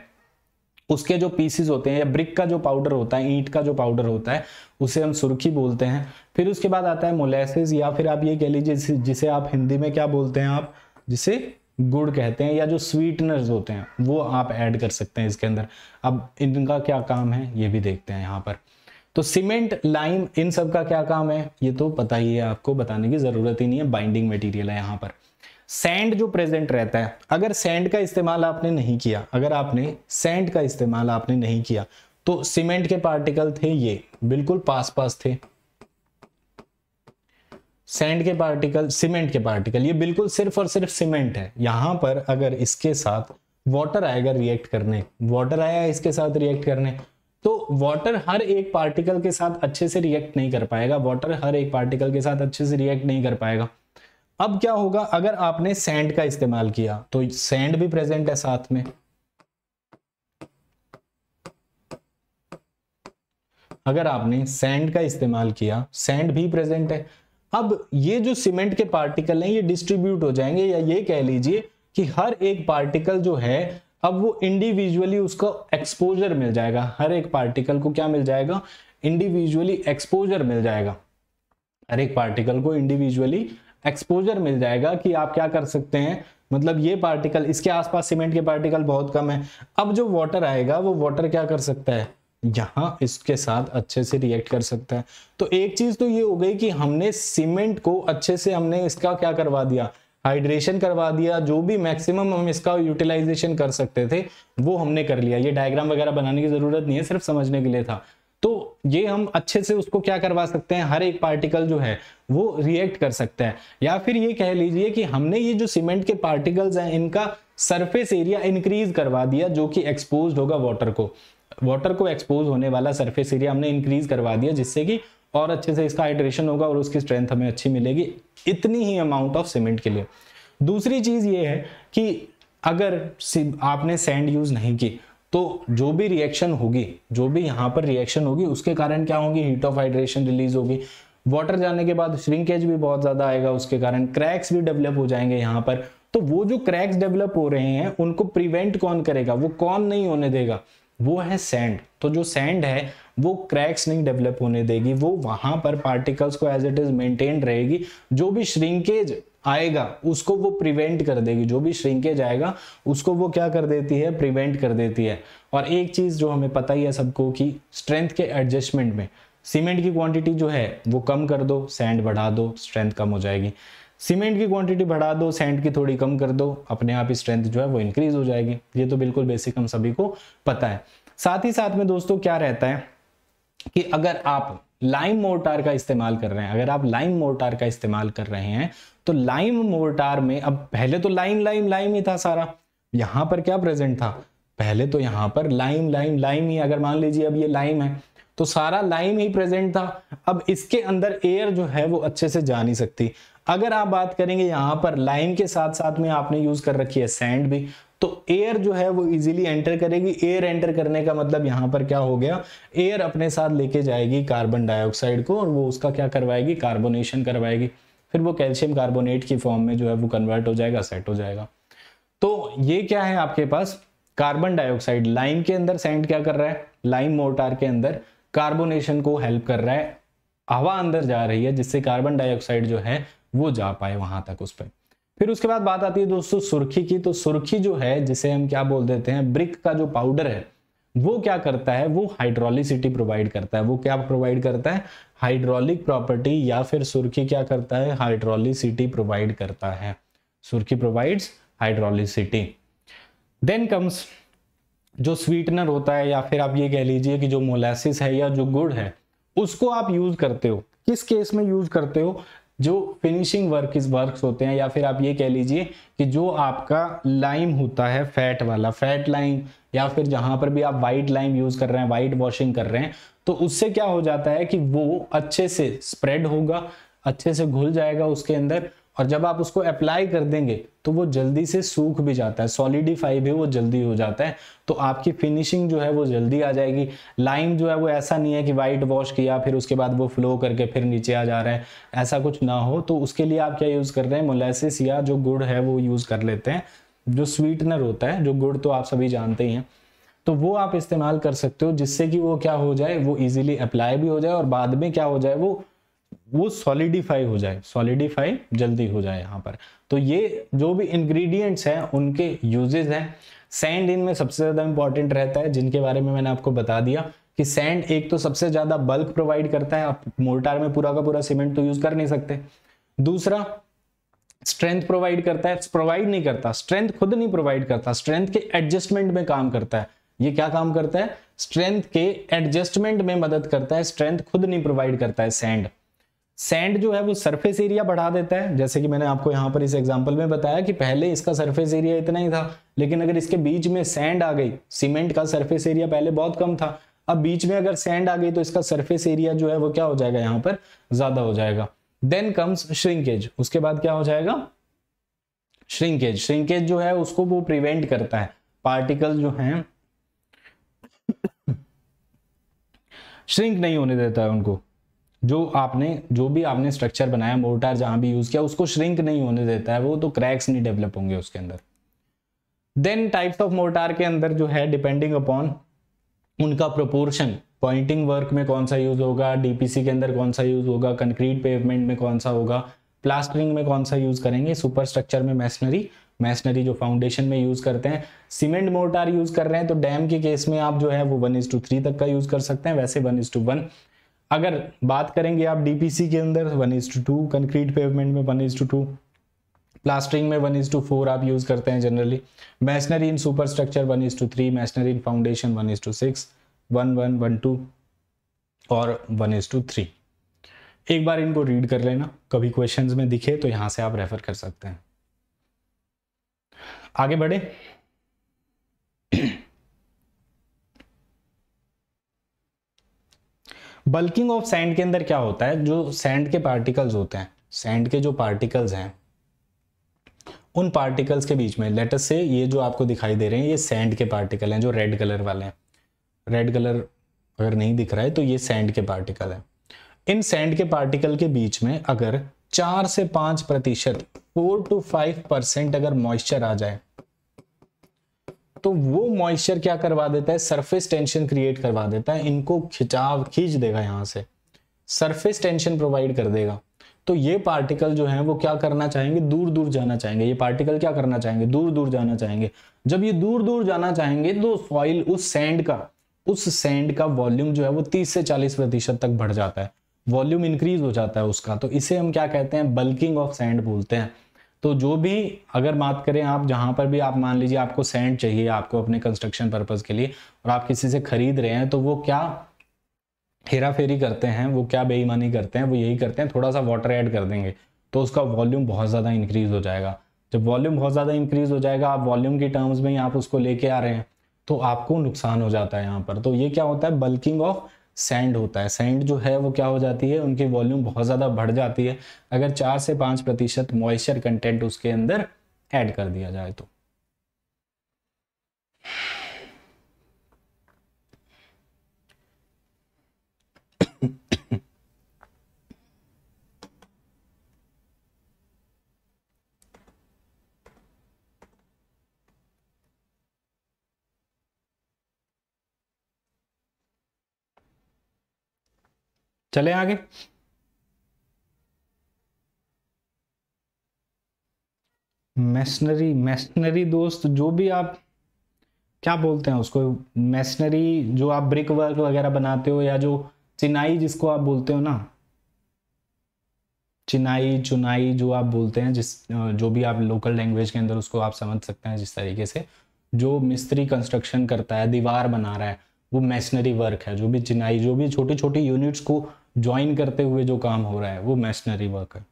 उसके जो पीसीज होते हैं या ब्रिक का जो पाउडर होता है ईंट का जो पाउडर होता है उसे हम सुर्खी बोलते हैं फिर उसके बाद आता है मोलेसिस या फिर आप ये कह लीजिए जिसे आप हिंदी में क्या बोलते हैं आप जिसे गुड़ कहते हैं या जो स्वीटनर्स होते हैं वो आप ऐड कर सकते हैं इसके अंदर अब इनका क्या काम है ये भी देखते हैं यहाँ पर तो सीमेंट लाइम इन सब का क्या काम है ये तो पता ही है आपको बताने की ज़रूरत ही नहीं है बाइंडिंग मटेरियल है यहाँ पर सैंड जो प्रेजेंट रहता है अगर सैंड का इस्तेमाल आपने नहीं किया अगर आपने सैंड का इस्तेमाल आपने नहीं किया तो सीमेंट के पार्टिकल थे ये बिल्कुल पास पास थे सैंड के पार्टिकल सीमेंट के पार्टिकल ये बिल्कुल सिर्फ और सिर्फ सीमेंट है यहां पर अगर इसके साथ वाटर आएगा रिएक्ट करने वाटर आया इसके साथ रिएक्ट करने तो वाटर हर एक पार्टिकल के साथ अच्छे से रिएक्ट नहीं कर पाएगा वाटर हर एक पार्टिकल के साथ अच्छे से रिएक्ट नहीं कर पाएगा अब क्या होगा अगर आपने सैंड का इस्तेमाल किया तो सैंड भी प्रेजेंट है साथ में अगर आपने सैंड का इस्तेमाल किया सैंड भी प्रेजेंट है अब ये जो सीमेंट के पार्टिकल हैं ये डिस्ट्रीब्यूट हो जाएंगे या ये कह लीजिए कि हर एक पार्टिकल जो है अब वो इंडिविजुअली उसका एक्सपोजर मिल जाएगा हर एक पार्टिकल को क्या मिल जाएगा इंडिविजुअली एक्सपोजर मिल जाएगा हर एक पार्टिकल को इंडिविजुअली एक्सपोजर मिल जाएगा कि आप क्या कर सकते हैं मतलब ये पार्टिकल इसके आसपास सीमेंट के पार्टिकल बहुत कम है अब जो वाटर आएगा वो वाटर क्या कर सकता है यहाँ इसके साथ अच्छे से रिएक्ट कर सकता है तो एक चीज तो ये हो गई कि हमने सीमेंट को अच्छे से हमने इसका क्या करवा दिया हाइड्रेशन करवा दिया जो भी मैक्सिमम हम इसका यूटिलाइजेशन कर सकते थे वो हमने कर लिया ये डायग्राम वगैरह बनाने की जरूरत नहीं है सिर्फ समझने के लिए था तो ये हम अच्छे से उसको क्या करवा सकते हैं हर एक पार्टिकल जो है वो रिएक्ट कर सकते हैं या फिर ये कह लीजिए कि हमने ये जो सीमेंट के पार्टिकल्स हैं इनका सरफेस एरिया इंक्रीज करवा दिया जो कि एक्सपोज होगा वाटर को वाटर को एक्सपोज होने वाला सरफेस एरिया हमने इंक्रीज करवा दिया जिससे कि और अच्छे से इसका हाइड्रेशन होगा और उसकी स्ट्रेंथ हमें अच्छी मिलेगी इतनी ही अमाउंट ऑफ सीमेंट के लिए दूसरी चीज़ ये है कि अगर आपने सैंड यूज़ नहीं की तो जो भी रिएक्शन होगी जो भी यहाँ पर रिएक्शन होगी उसके कारण क्या होगी हीट ऑफ हाइड्रेशन रिलीज होगी वाटर जाने के बाद श्रिंकेज भी बहुत ज्यादा आएगा उसके कारण क्रैक्स भी डेवलप हो जाएंगे यहाँ पर तो वो जो क्रैक्स डेवलप हो रहे हैं उनको प्रिवेंट कौन करेगा वो कौन नहीं होने देगा वो है सैंड तो जो सैंड है वो क्रैक्स नहीं डेवलप होने देगी वो वहां पर पार्टिकल्स को एज इट इज मेंटेन रहेगी जो भी श्रिंकेज आएगा उसको वो प्रिवेंट कर देगी जो भी श्रिंकेज आएगा उसको वो क्या कर देती है प्रिवेंट कर देती है और एक चीज़ जो हमें पता ही है सबको कि स्ट्रेंथ के एडजस्टमेंट में सीमेंट की क्वांटिटी जो है वो कम कर दो सैंड बढ़ा दो स्ट्रेंथ कम हो जाएगी सीमेंट की क्वांटिटी बढ़ा दो सैंड की थोड़ी कम कर दो अपने आप ही स्ट्रेंथ जो है वो इंक्रीज हो जाएगी ये तो बिल्कुल बेसिक हम सभी को पता है साथ ही साथ में दोस्तों क्या रहता है कि अगर आप लाइम मोर्टार का इस्तेमाल कर रहे हैं अगर आप लाइम मोर्टार का इस्तेमाल कर रहे हैं तो लाइम मोर्टार में अब पहले तो लाइम लाइम लाइम ही था सारा यहां पर क्या प्रेजेंट था पहले तो यहां पर लाइम लाइम लाइम ही अगर मान लीजिए अब ये लाइम है तो सारा लाइम ही प्रेजेंट था अब इसके अंदर एयर जो है वो अच्छे से जा नहीं सकती अगर आप बात करेंगे यहां पर लाइम के साथ साथ में आपने यूज कर रखी है सैंड भी तो एयर जो है वो इजीली एंटर करेगी एयर एंटर करने का मतलब यहां पर क्या हो गया एयर अपने साथ लेके जाएगी कार्बन डाइऑक्साइड को और वो उसका क्या करवाएगी कार्बोनेशन करवाएगी फिर वो कैल्शियम कार्बोनेट की फॉर्म में जो है वो कन्वर्ट हो जाएगा सेट हो जाएगा तो ये क्या है आपके पास कार्बन डाइऑक्साइड लाइम के अंदर सेंड क्या कर रहा है लाइम मोर्टार के अंदर कार्बोनेशन को हेल्प कर रहा है हवा अंदर जा रही है जिससे कार्बन डाइऑक्साइड जो है वो जा पाए वहां तक उस पर फिर उसके बाद बात आती है दोस्तों सुर्खी की तो सुर्खी जो है जिसे हम क्या बोल देते हैं ब्रिक का जो पाउडर है वो क्या करता है वो हाइड्रोलिसिटी प्रोवाइड करता है वो क्या प्रोवाइड करता है हाइड्रोलिक प्रॉपर्टी या फिर सुर्खी क्या करता है हाइड्रोलिसिटी प्रोवाइड करता है surkhi provides hydraulicity then comes जो स्वीटनर होता है या फिर आप ये कह लीजिए कि जो मोलासिस है या जो गुड़ है उसको आप यूज करते हो किस केस में यूज करते हो जो फिनिशिंग वर्क इस वर्क होते हैं या फिर आप ये कह लीजिए कि जो आपका लाइम होता है फैट वाला फैट लाइम या फिर जहां पर भी आप वाइट लाइम यूज कर रहे हैं वाइट वॉशिंग कर रहे हैं तो उससे क्या हो जाता है कि वो अच्छे से स्प्रेड होगा अच्छे से घुल जाएगा उसके अंदर और जब आप उसको अप्लाई कर देंगे तो वो जल्दी से सूख भी जाता है सॉलिडिफाई भी वो जल्दी हो जाता है तो आपकी फिनिशिंग जो है वो जल्दी आ जाएगी लाइम जो है वो ऐसा नहीं है कि वाइट वॉश किया फिर उसके बाद वो फ्लो करके फिर नीचे आ जा रहा है ऐसा कुछ ना हो तो उसके लिए आप क्या यूज़ कर रहे हैं मोलेसिस या जो गुड़ है वो यूज़ कर लेते हैं जो स्वीटनर होता है जो गुड़ तो आप सभी जानते ही हैं तो वो आप इस्तेमाल कर सकते हो जिससे कि वो क्या हो जाए वो इजीली अप्लाई भी हो जाए और बाद में क्या हो जाए वो वो सॉलिडिफाई हो जाए सॉलिडिफाई जल्दी हो जाए यहाँ पर तो ये जो भी इंग्रेडिएंट्स हैं उनके यूजेज हैं सैंड इनमें सबसे ज़्यादा इंपॉर्टेंट रहता है जिनके बारे में मैंने आपको बता दिया कि सैंड एक तो सबसे ज़्यादा बल्क प्रोवाइड करता है आप मोर्टार में पूरा का पूरा सीमेंट तो यूज़ कर नहीं सकते दूसरा स्ट्रेंथ प्रोवाइड करता है प्रोवाइड नहीं करता स्ट्रेंथ खुद नहीं प्रोवाइड करता स्ट्रेंथ के एडजस्टमेंट में काम करता है ये क्या काम करता है स्ट्रेंथ के एडजस्टमेंट में मदद करता है स्ट्रेंथ खुद नहीं प्रोवाइड करता है सैंड सैंड जो है वो सरफेस एरिया बढ़ा देता है जैसे कि मैंने आपको यहाँ पर इस एग्जाम्पल में बताया कि पहले इसका सरफेस एरिया इतना ही था लेकिन अगर इसके बीच में सैंड आ गई सीमेंट का सरफेस एरिया पहले बहुत कम था अब बीच में अगर सैंड आ गई तो इसका सरफेस एरिया जो है वो क्या हो जाएगा यहाँ पर ज्यादा हो जाएगा देन कम्स श्रिंकेज उसके बाद क्या हो जाएगा श्रिंकेज श्रिंकेज जो है उसको वो प्रिवेंट करता है पार्टिकल जो है श्रिंक नहीं होने देता है उनको जो आपने जो भी आपने स्ट्रक्चर बनाया मोर्टार जहां भी यूज़ किया उसको श्रिंक नहीं होने देता है वो तो क्रैक्स नहीं डेवलप होंगे उसके अंदर देन टाइप्स ऑफ मोर्टार के अंदर जो है डिपेंडिंग अपॉन उनका प्रोपोर्शन पॉइंटिंग वर्क में कौन सा यूज़ होगा डीपीसी के अंदर कौन सा यूज़ होगा कंक्रीट पेवमेंट में कौन सा होगा प्लास्टरिंग में कौन सा यूज़ करेंगे सुपर स्ट्रक्चर में मैशनरी मैशनरी जो फाउंडेशन में यूज़ करते हैं सीमेंट मोर्टार यूज़ कर रहे हैं तो डैम के केस में आप जो है वो वन इज टू थ्री तक का यूज़ कर सकते हैं वैसे वन इज टू वन अगर बात करेंगे आप डीपीसी के अंदर one is to two concrete pavement में one is to two plastering में वन इज टू फोर आप यूज करते हैं generally masonry in superstructure one is to three masonry in foundation one is to six one one one two और वन इज टू थ्री एक बार इनको रीड कर लेना कभी क्वेश्चन में दिखे तो यहां से आप रेफर कर सकते हैं आगे बढ़े बल्किंग ऑफ सैंड के अंदर क्या होता है जो सैंड के पार्टिकल्स होते हैं सैंड के जो पार्टिकल्स हैं उन पार्टिकल्स के बीच में लेटस से ये जो आपको दिखाई दे रहे हैं ये सैंड के पार्टिकल हैं जो रेड कलर वाले हैं रेड कलर अगर नहीं दिख रहा है तो ये सैंड के पार्टिकल हैं इन सैंड के पार्टिकल के बीच में अगर चार से पांच प्रतिशत फोर टू फाइव परसेंट अगर मॉइस्चर आ जाए तो वो मॉइस्चर क्या करवा देता है सरफेस टेंशन क्रिएट करवा देता है इनको खिंचाव खींच देगा यहां से सरफेस टेंशन प्रोवाइड कर देगा तो ये पार्टिकल जो है वो क्या करना चाहेंगे दूर दूर जाना चाहेंगे ये पार्टिकल क्या करना चाहेंगे दूर दूर जाना चाहेंगे जब ये दूर दूर जाना चाहेंगे तो सॉइल उस सैंड का उस सैंड का वॉल्यूम जो है वो 30 से 40 प्रतिशत तक बढ़ जाता है वॉल्यूम इंक्रीज हो जाता है उसका तो इसे हम क्या कहते हैं बल्किंग ऑफ सैंड बोलते हैं तो जो भी अगर बात करें आप जहां पर भी आप मान लीजिए आपको सेंड चाहिए आपको अपने कंस्ट्रक्शन पर्पज़ के लिए और आप किसी से खरीद रहे हैं तो वो क्या हेरा फेरी करते हैं वो क्या बेईमानी करते हैं वो यही करते हैं थोड़ा सा वाटर ऐड कर देंगे तो उसका वॉल्यूम बहुत ज़्यादा इंक्रीज़ हो जाएगा जब वॉल्यूम बहुत ज़्यादा इंक्रीज़ हो जाएगा आप वॉल्यूम की टर्म्स में ही आप उसको लेके आ रहे हैं तो आपको नुकसान हो जाता है यहाँ पर तो ये क्या होता है बल्किंग ऑफ सैंड होता है सैंड जो है वो क्या हो जाती है उनकी वॉल्यूम बहुत ज़्यादा बढ़ जाती है अगर चार से पाँच प्रतिशत मॉइस्चर कंटेंट उसके अंदर ऐड कर दिया जाए तो चले आगे मैशनरी मैशनरी दोस्त जो भी आप क्या बोलते हैं उसको मैशनरी जो आप ब्रिक वर्क वगैरह बनाते हो या जो चिनाई जिसको आप बोलते हो ना चिनाई चुनाई जो आप बोलते हैं जिस जो भी आप लोकल लैंग्वेज के अंदर उसको आप समझ सकते हैं जिस तरीके से जो मिस्त्री कंस्ट्रक्शन करता है दीवार बना रहा है वो मैशनरी वर्क है जो भी चिनाई जो भी छोटी छोटी यूनिट्स को ज्वाइन करते हुए जो काम हो रहा है वो मैशनरी वर्क है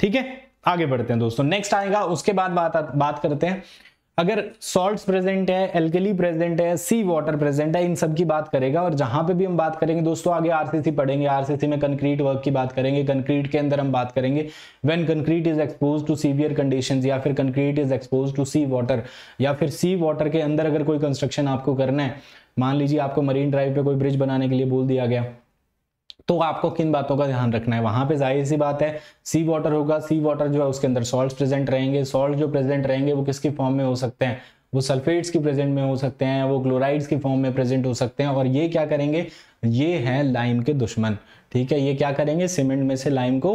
ठीक है आगे बढ़ते हैं दोस्तों नेक्स्ट आएगा उसके बाद बात बात करते हैं अगर सॉल्ट प्रेजेंट है एलकेली प्रेजेंट है सी वाटर प्रेजेंट है इन सब की बात करेगा और जहां पे भी हम बात करेंगे दोस्तों आगे आरसीसी पढ़ेंगे आरसीसी में कंक्रीट वर्क की बात करेंगे कंक्रीट के अंदर हम बात करेंगे when concrete is expose to severe condition या फिर concrete is expose to sea water या फिर सी वाटर के अंदर अगर कोई कंस्ट्रक्शन आपको करना है मान लीजिए आपको मरीन ड्राइव पे कोई ब्रिज बनाने के लिए बोल दिया गया तो आपको किन बातों का ध्यान रखना है वहां पे जाहिर सी बात है सी वाटर होगा सी वाटर जो है उसके अंदर सॉल्ट प्रेजेंट रहेंगे सॉल्ट जो प्रेजेंट रहेंगे वो किसके फॉर्म में हो सकते हैं वो सल्फेट्स की प्रेजेंट में हो सकते हैं वो क्लोराइड्स की फॉर्म में प्रेजेंट हो सकते हैं और ये क्या करेंगे ये है लाइम के दुश्मन ठीक है ये क्या करेंगे सीमेंट में से लाइम को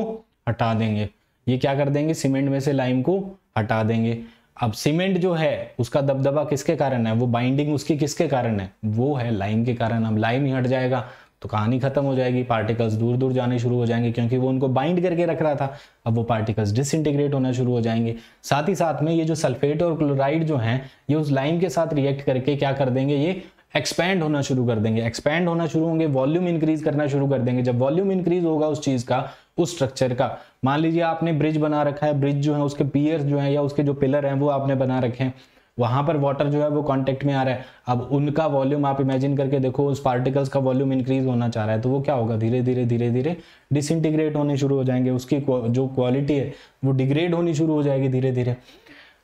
हटा देंगे ये क्या कर देंगे सीमेंट में से लाइम को हटा देंगे अब सीमेंट जो है उसका दबदबा किसके कारण है वो बाइंडिंग उसकी किसके कारण है वो है लाइम के कारण अब लाइम ही हट जाएगा तो कहानी खत्म हो जाएगी पार्टिकल्स दूर दूर जाने शुरू हो जाएंगे क्योंकि वो उनको बाइंड करके रख रहा था अब वो पार्टिकल्स डिसइंटीग्रेट होना शुरू हो जाएंगे साथ ही साथ में ये जो सल्फेट और क्लोराइड जो हैं ये उस लाइम के साथ रिएक्ट करके क्या कर देंगे ये एक्सपैंड होना शुरू कर देंगे एक्सपैंड होना शुरू होंगे वॉल्यूम इंक्रीज करना शुरू कर देंगे जब वॉल्यूम इंक्रीज होगा उस चीज का उस स्ट्रक्चर का मान लीजिए आपने ब्रिज बना रखा है ब्रिज जो है उसके पियर्स जो है या उसके जो पिलर हैं वो आपने बना रखे हैं वहां पर वाटर जो है वो कॉन्टेक्ट में आ रहा है अब उनका वॉल्यूम आप इमेजिन करके देखो उस पार्टिकल्स का वॉल्यूम इंक्रीज होना चाह रहा है तो वो क्या होगा धीरे धीरे धीरे धीरे डिसइंटीग्रेट होने शुरू हो जाएंगे उसकी जो क्वालिटी है वो डिग्रेड होनी शुरू हो जाएगी धीरे धीरे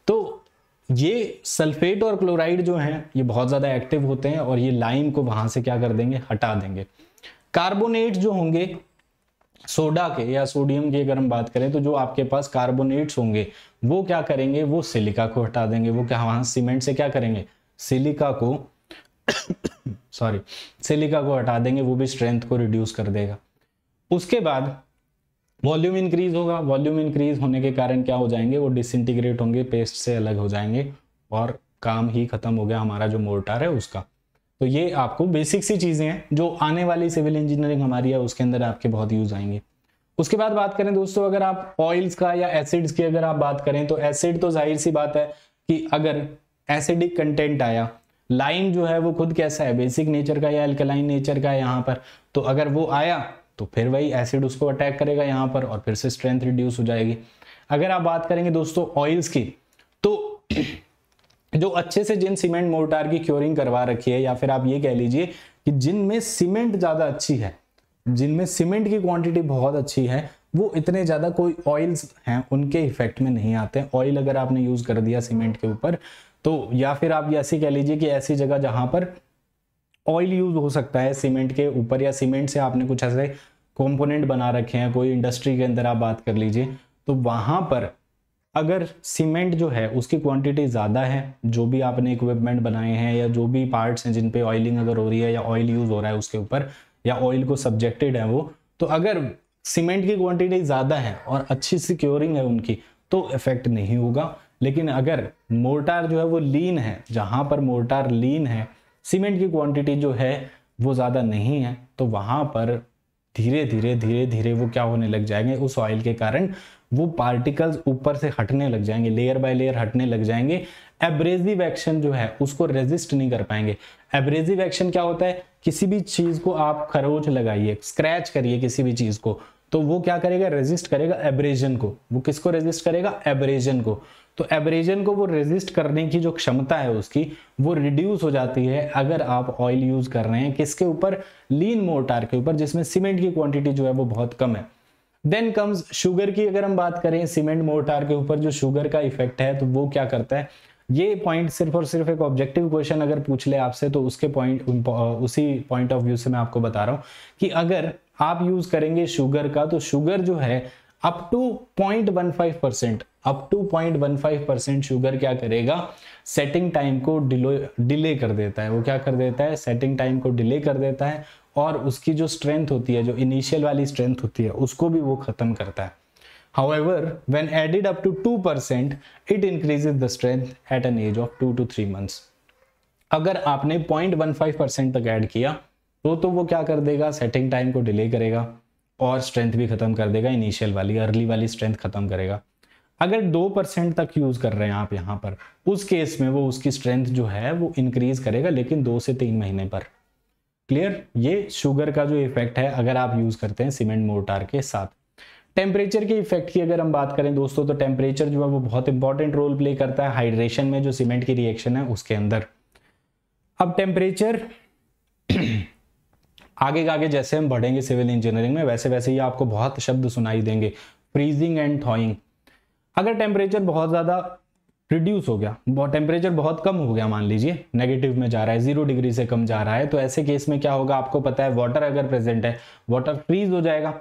तो ये सल्फेट और क्लोराइड जो हैं ये बहुत ज़्यादा एक्टिव होते हैं और ये लाइम को वहाँ से क्या कर देंगे हटा देंगे कार्बोनेट जो होंगे सोडा के या सोडियम की अगर हम बात करें तो जो आपके पास कार्बोनेट्स होंगे वो क्या करेंगे वो सिलिका को हटा देंगे वो क्या वहां सीमेंट से क्या करेंगे सिलिका को सॉरी सिलिका को हटा देंगे वो भी स्ट्रेंथ को रिड्यूस कर देगा उसके बाद वॉल्यूम इंक्रीज होगा वॉल्यूम इंक्रीज होने के कारण क्या हो जाएंगे वो डिसइंटीग्रेट होंगे पेस्ट से अलग हो जाएंगे और काम ही खत्म हो गया हमारा जो मोर्टार है उसका तो ये आपको बेसिक सी चीज़ें हैं जो आने वाली सिविल इंजीनियरिंग हमारी है उसके अंदर आपके बहुत यूज आएंगे उसके बाद बात करें दोस्तों अगर आप ऑयल्स का या एसिड्स की अगर आप बात करें तो एसिड तो जाहिर सी बात है कि अगर एसिडिक कंटेंट आया लाइम जो है वो खुद कैसा है बेसिक नेचर का या एल्कलाइन नेचर का है यहाँ पर तो अगर वो आया तो फिर वही एसिड उसको अटैक करेगा यहाँ पर और फिर से स्ट्रेंथ रिड्यूस हो जाएगी अगर आप बात करेंगे दोस्तों ऑयल्स की तो जो अच्छे से जिन सीमेंट मोर्टार की क्योरिंग करवा रखी है या फिर आप ये कह लीजिए कि जिनमें सीमेंट ज़्यादा अच्छी है जिनमें सीमेंट की क्वांटिटी बहुत अच्छी है वो इतने ज़्यादा कोई ऑयल्स हैं उनके इफेक्ट में नहीं आते ऑयल अगर आपने यूज़ कर दिया सीमेंट के ऊपर तो या फिर आप ऐसे कह लीजिए कि ऐसी जगह जहां पर ऑयल यूज़ हो सकता है सीमेंट के ऊपर या सीमेंट से आपने कुछ ऐसे कॉम्पोनेंट बना रखे हैं कोई इंडस्ट्री के अंदर आप बात कर लीजिए तो वहाँ पर अगर सीमेंट जो है उसकी क्वांटिटी ज़्यादा है जो भी आपने इक्विपमेंट बनाए हैं या जो भी पार्ट्स हैं जिन पे ऑयलिंग अगर हो रही है या ऑयल यूज़ हो रहा है उसके ऊपर या ऑयल को सब्जेक्टेड है वो तो अगर सीमेंट की क्वांटिटी ज़्यादा है और अच्छी सिक्योरिंग है उनकी तो इफेक्ट नहीं होगा लेकिन अगर मोर्टार जो है वो लीन है जहाँ पर मोर्टार लीन है सीमेंट की क्वान्टिटी जो है वो ज़्यादा नहीं है तो वहाँ पर धीरे धीरे धीरे धीरे वो क्या होने लग जाएंगे उस ऑयल के कारण वो पार्टिकल्स ऊपर से हटने लग जाएंगे लेयर बाय लेयर हटने लग जाएंगे एब्रेजिव एक्शन जो है उसको रेजिस्ट नहीं कर पाएंगे एब्रेजिव एक्शन क्या होता है किसी भी चीज को आप खरोच लगाइए स्क्रैच करिए किसी भी चीज को तो वो क्या करेगा रेजिस्ट करेगा एब्रेजन को वो किसको रेजिस्ट करेगा एब्रेजन को तो एब्रेजन को वो रेजिस्ट करने की जो क्षमता है उसकी वो रिड्यूस हो जाती है अगर आप ऑयल यूज कर रहे हैं किसके ऊपर लीन मोर्टार के ऊपर जिसमें सीमेंट की क्वांटिटी जो है वो बहुत कम है देन कम्स शुगर की अगर हम बात करें सीमेंट मोर्टार के ऊपर जो शुगर का इफेक्ट है तो वो क्या करता है ये पॉइंट सिर्फ और सिर्फ एक ऑब्जेक्टिव क्वेश्चन अगर पूछ ले आपसे तो उसके पॉइंट उसी पॉइंट ऑफ व्यू से मैं आपको बता रहा हूँ कि अगर आप यूज करेंगे शुगर का तो शुगर जो है up to point one five percent up to point one five percent sugar क्या करेगा सेटिंग टाइम को डिलो डिले कर देता है वो क्या कर देता है सेटिंग टाइम को डिले कर देता है और उसकी जो स्ट्रेंथ होती है जो इनिशियल वाली स्ट्रेंथ होती है उसको भी वो खत्म करता है however when added up to 2% it increases the strength at an age of 2 to 3 months अगर आपने 0.15% तक ऐड किया तो तो वो क्या कर देगा सेटिंग टाइम को डिले करेगा और स्ट्रेंथ भी खत्म कर देगा इनिशियल वाली अर्ली वाली स्ट्रेंथ खत्म करेगा अगर दो परसेंट तक यूज कर रहे हैं आप यहाँ पर उस केस में वो उसकी स्ट्रेंथ जो है वो इंक्रीज करेगा लेकिन दो से तीन महीने पर क्लियर ये शुगर का जो इफेक्ट है अगर आप यूज करते हैं सीमेंट मोर्टार के साथ टेम्परेचर के इफेक्ट की अगर हम बात करें दोस्तों तो टेम्परेचर जो है वो बहुत इंपॉर्टेंट रोल प्ले करता है हाइड्रेशन में जो सीमेंट की रिएक्शन है उसके अंदर अब टेम्परेचर आगे आगे जैसे हम बढ़ेंगे सिविल इंजीनियरिंग में वैसे वैसे ही आपको बहुत शब्द सुनाई देंगे फ्रीजिंग एंड थॉइंग अगर टेम्परेचर बहुत ज़्यादा रिड्यूस हो गया बहुत टेम्परेचर बहुत कम हो गया मान लीजिए नेगेटिव में जा रहा है जीरो डिग्री से कम जा रहा है तो ऐसे केस में क्या होगा आपको पता है वाटर अगर प्रेजेंट है वाटर फ्रीज हो जाएगा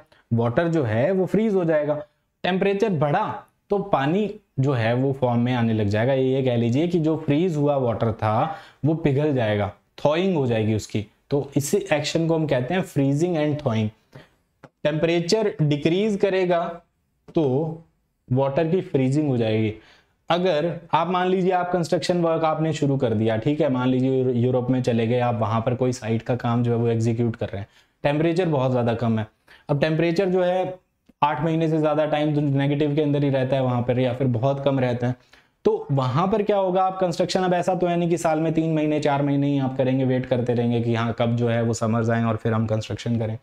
वाटर जो है वो फ्रीज हो जाएगा टेम्परेचर बढ़ा तो पानी जो है वो फॉर्म में आने लग जाएगा ये कह लीजिए कि जो फ्रीज हुआ वाटर था वो पिघल जाएगा थॉइंग हो जाएगी उसकी तो इसी एक्शन को हम कहते हैं freezing and thawing temperature decrease करेगा तो वाटर की फ्रीजिंग हो जाएगी अगर आप मान लीजिए आप कंस्ट्रक्शन वर्क आपने शुरू कर दिया ठीक है मान लीजिए यूरोप में चले गए आप वहां पर कोई साइट का काम जो है वो एग्जीक्यूट कर रहे हैं टेम्परेचर बहुत ज़्यादा कम है अब टेम्परेचर जो है आठ महीने से ज़्यादा टाइम तो नेगेटिव के अंदर ही रहता है वहां पर या फिर बहुत कम रहता है तो वहां पर क्या होगा आप कंस्ट्रक्शन अब ऐसा तो है नहीं कि साल में तीन महीने चार महीने ही आप करेंगे वेट करते रहेंगे कि हाँ कब जो है वो समर्स आए और फिर हम कंस्ट्रक्शन करें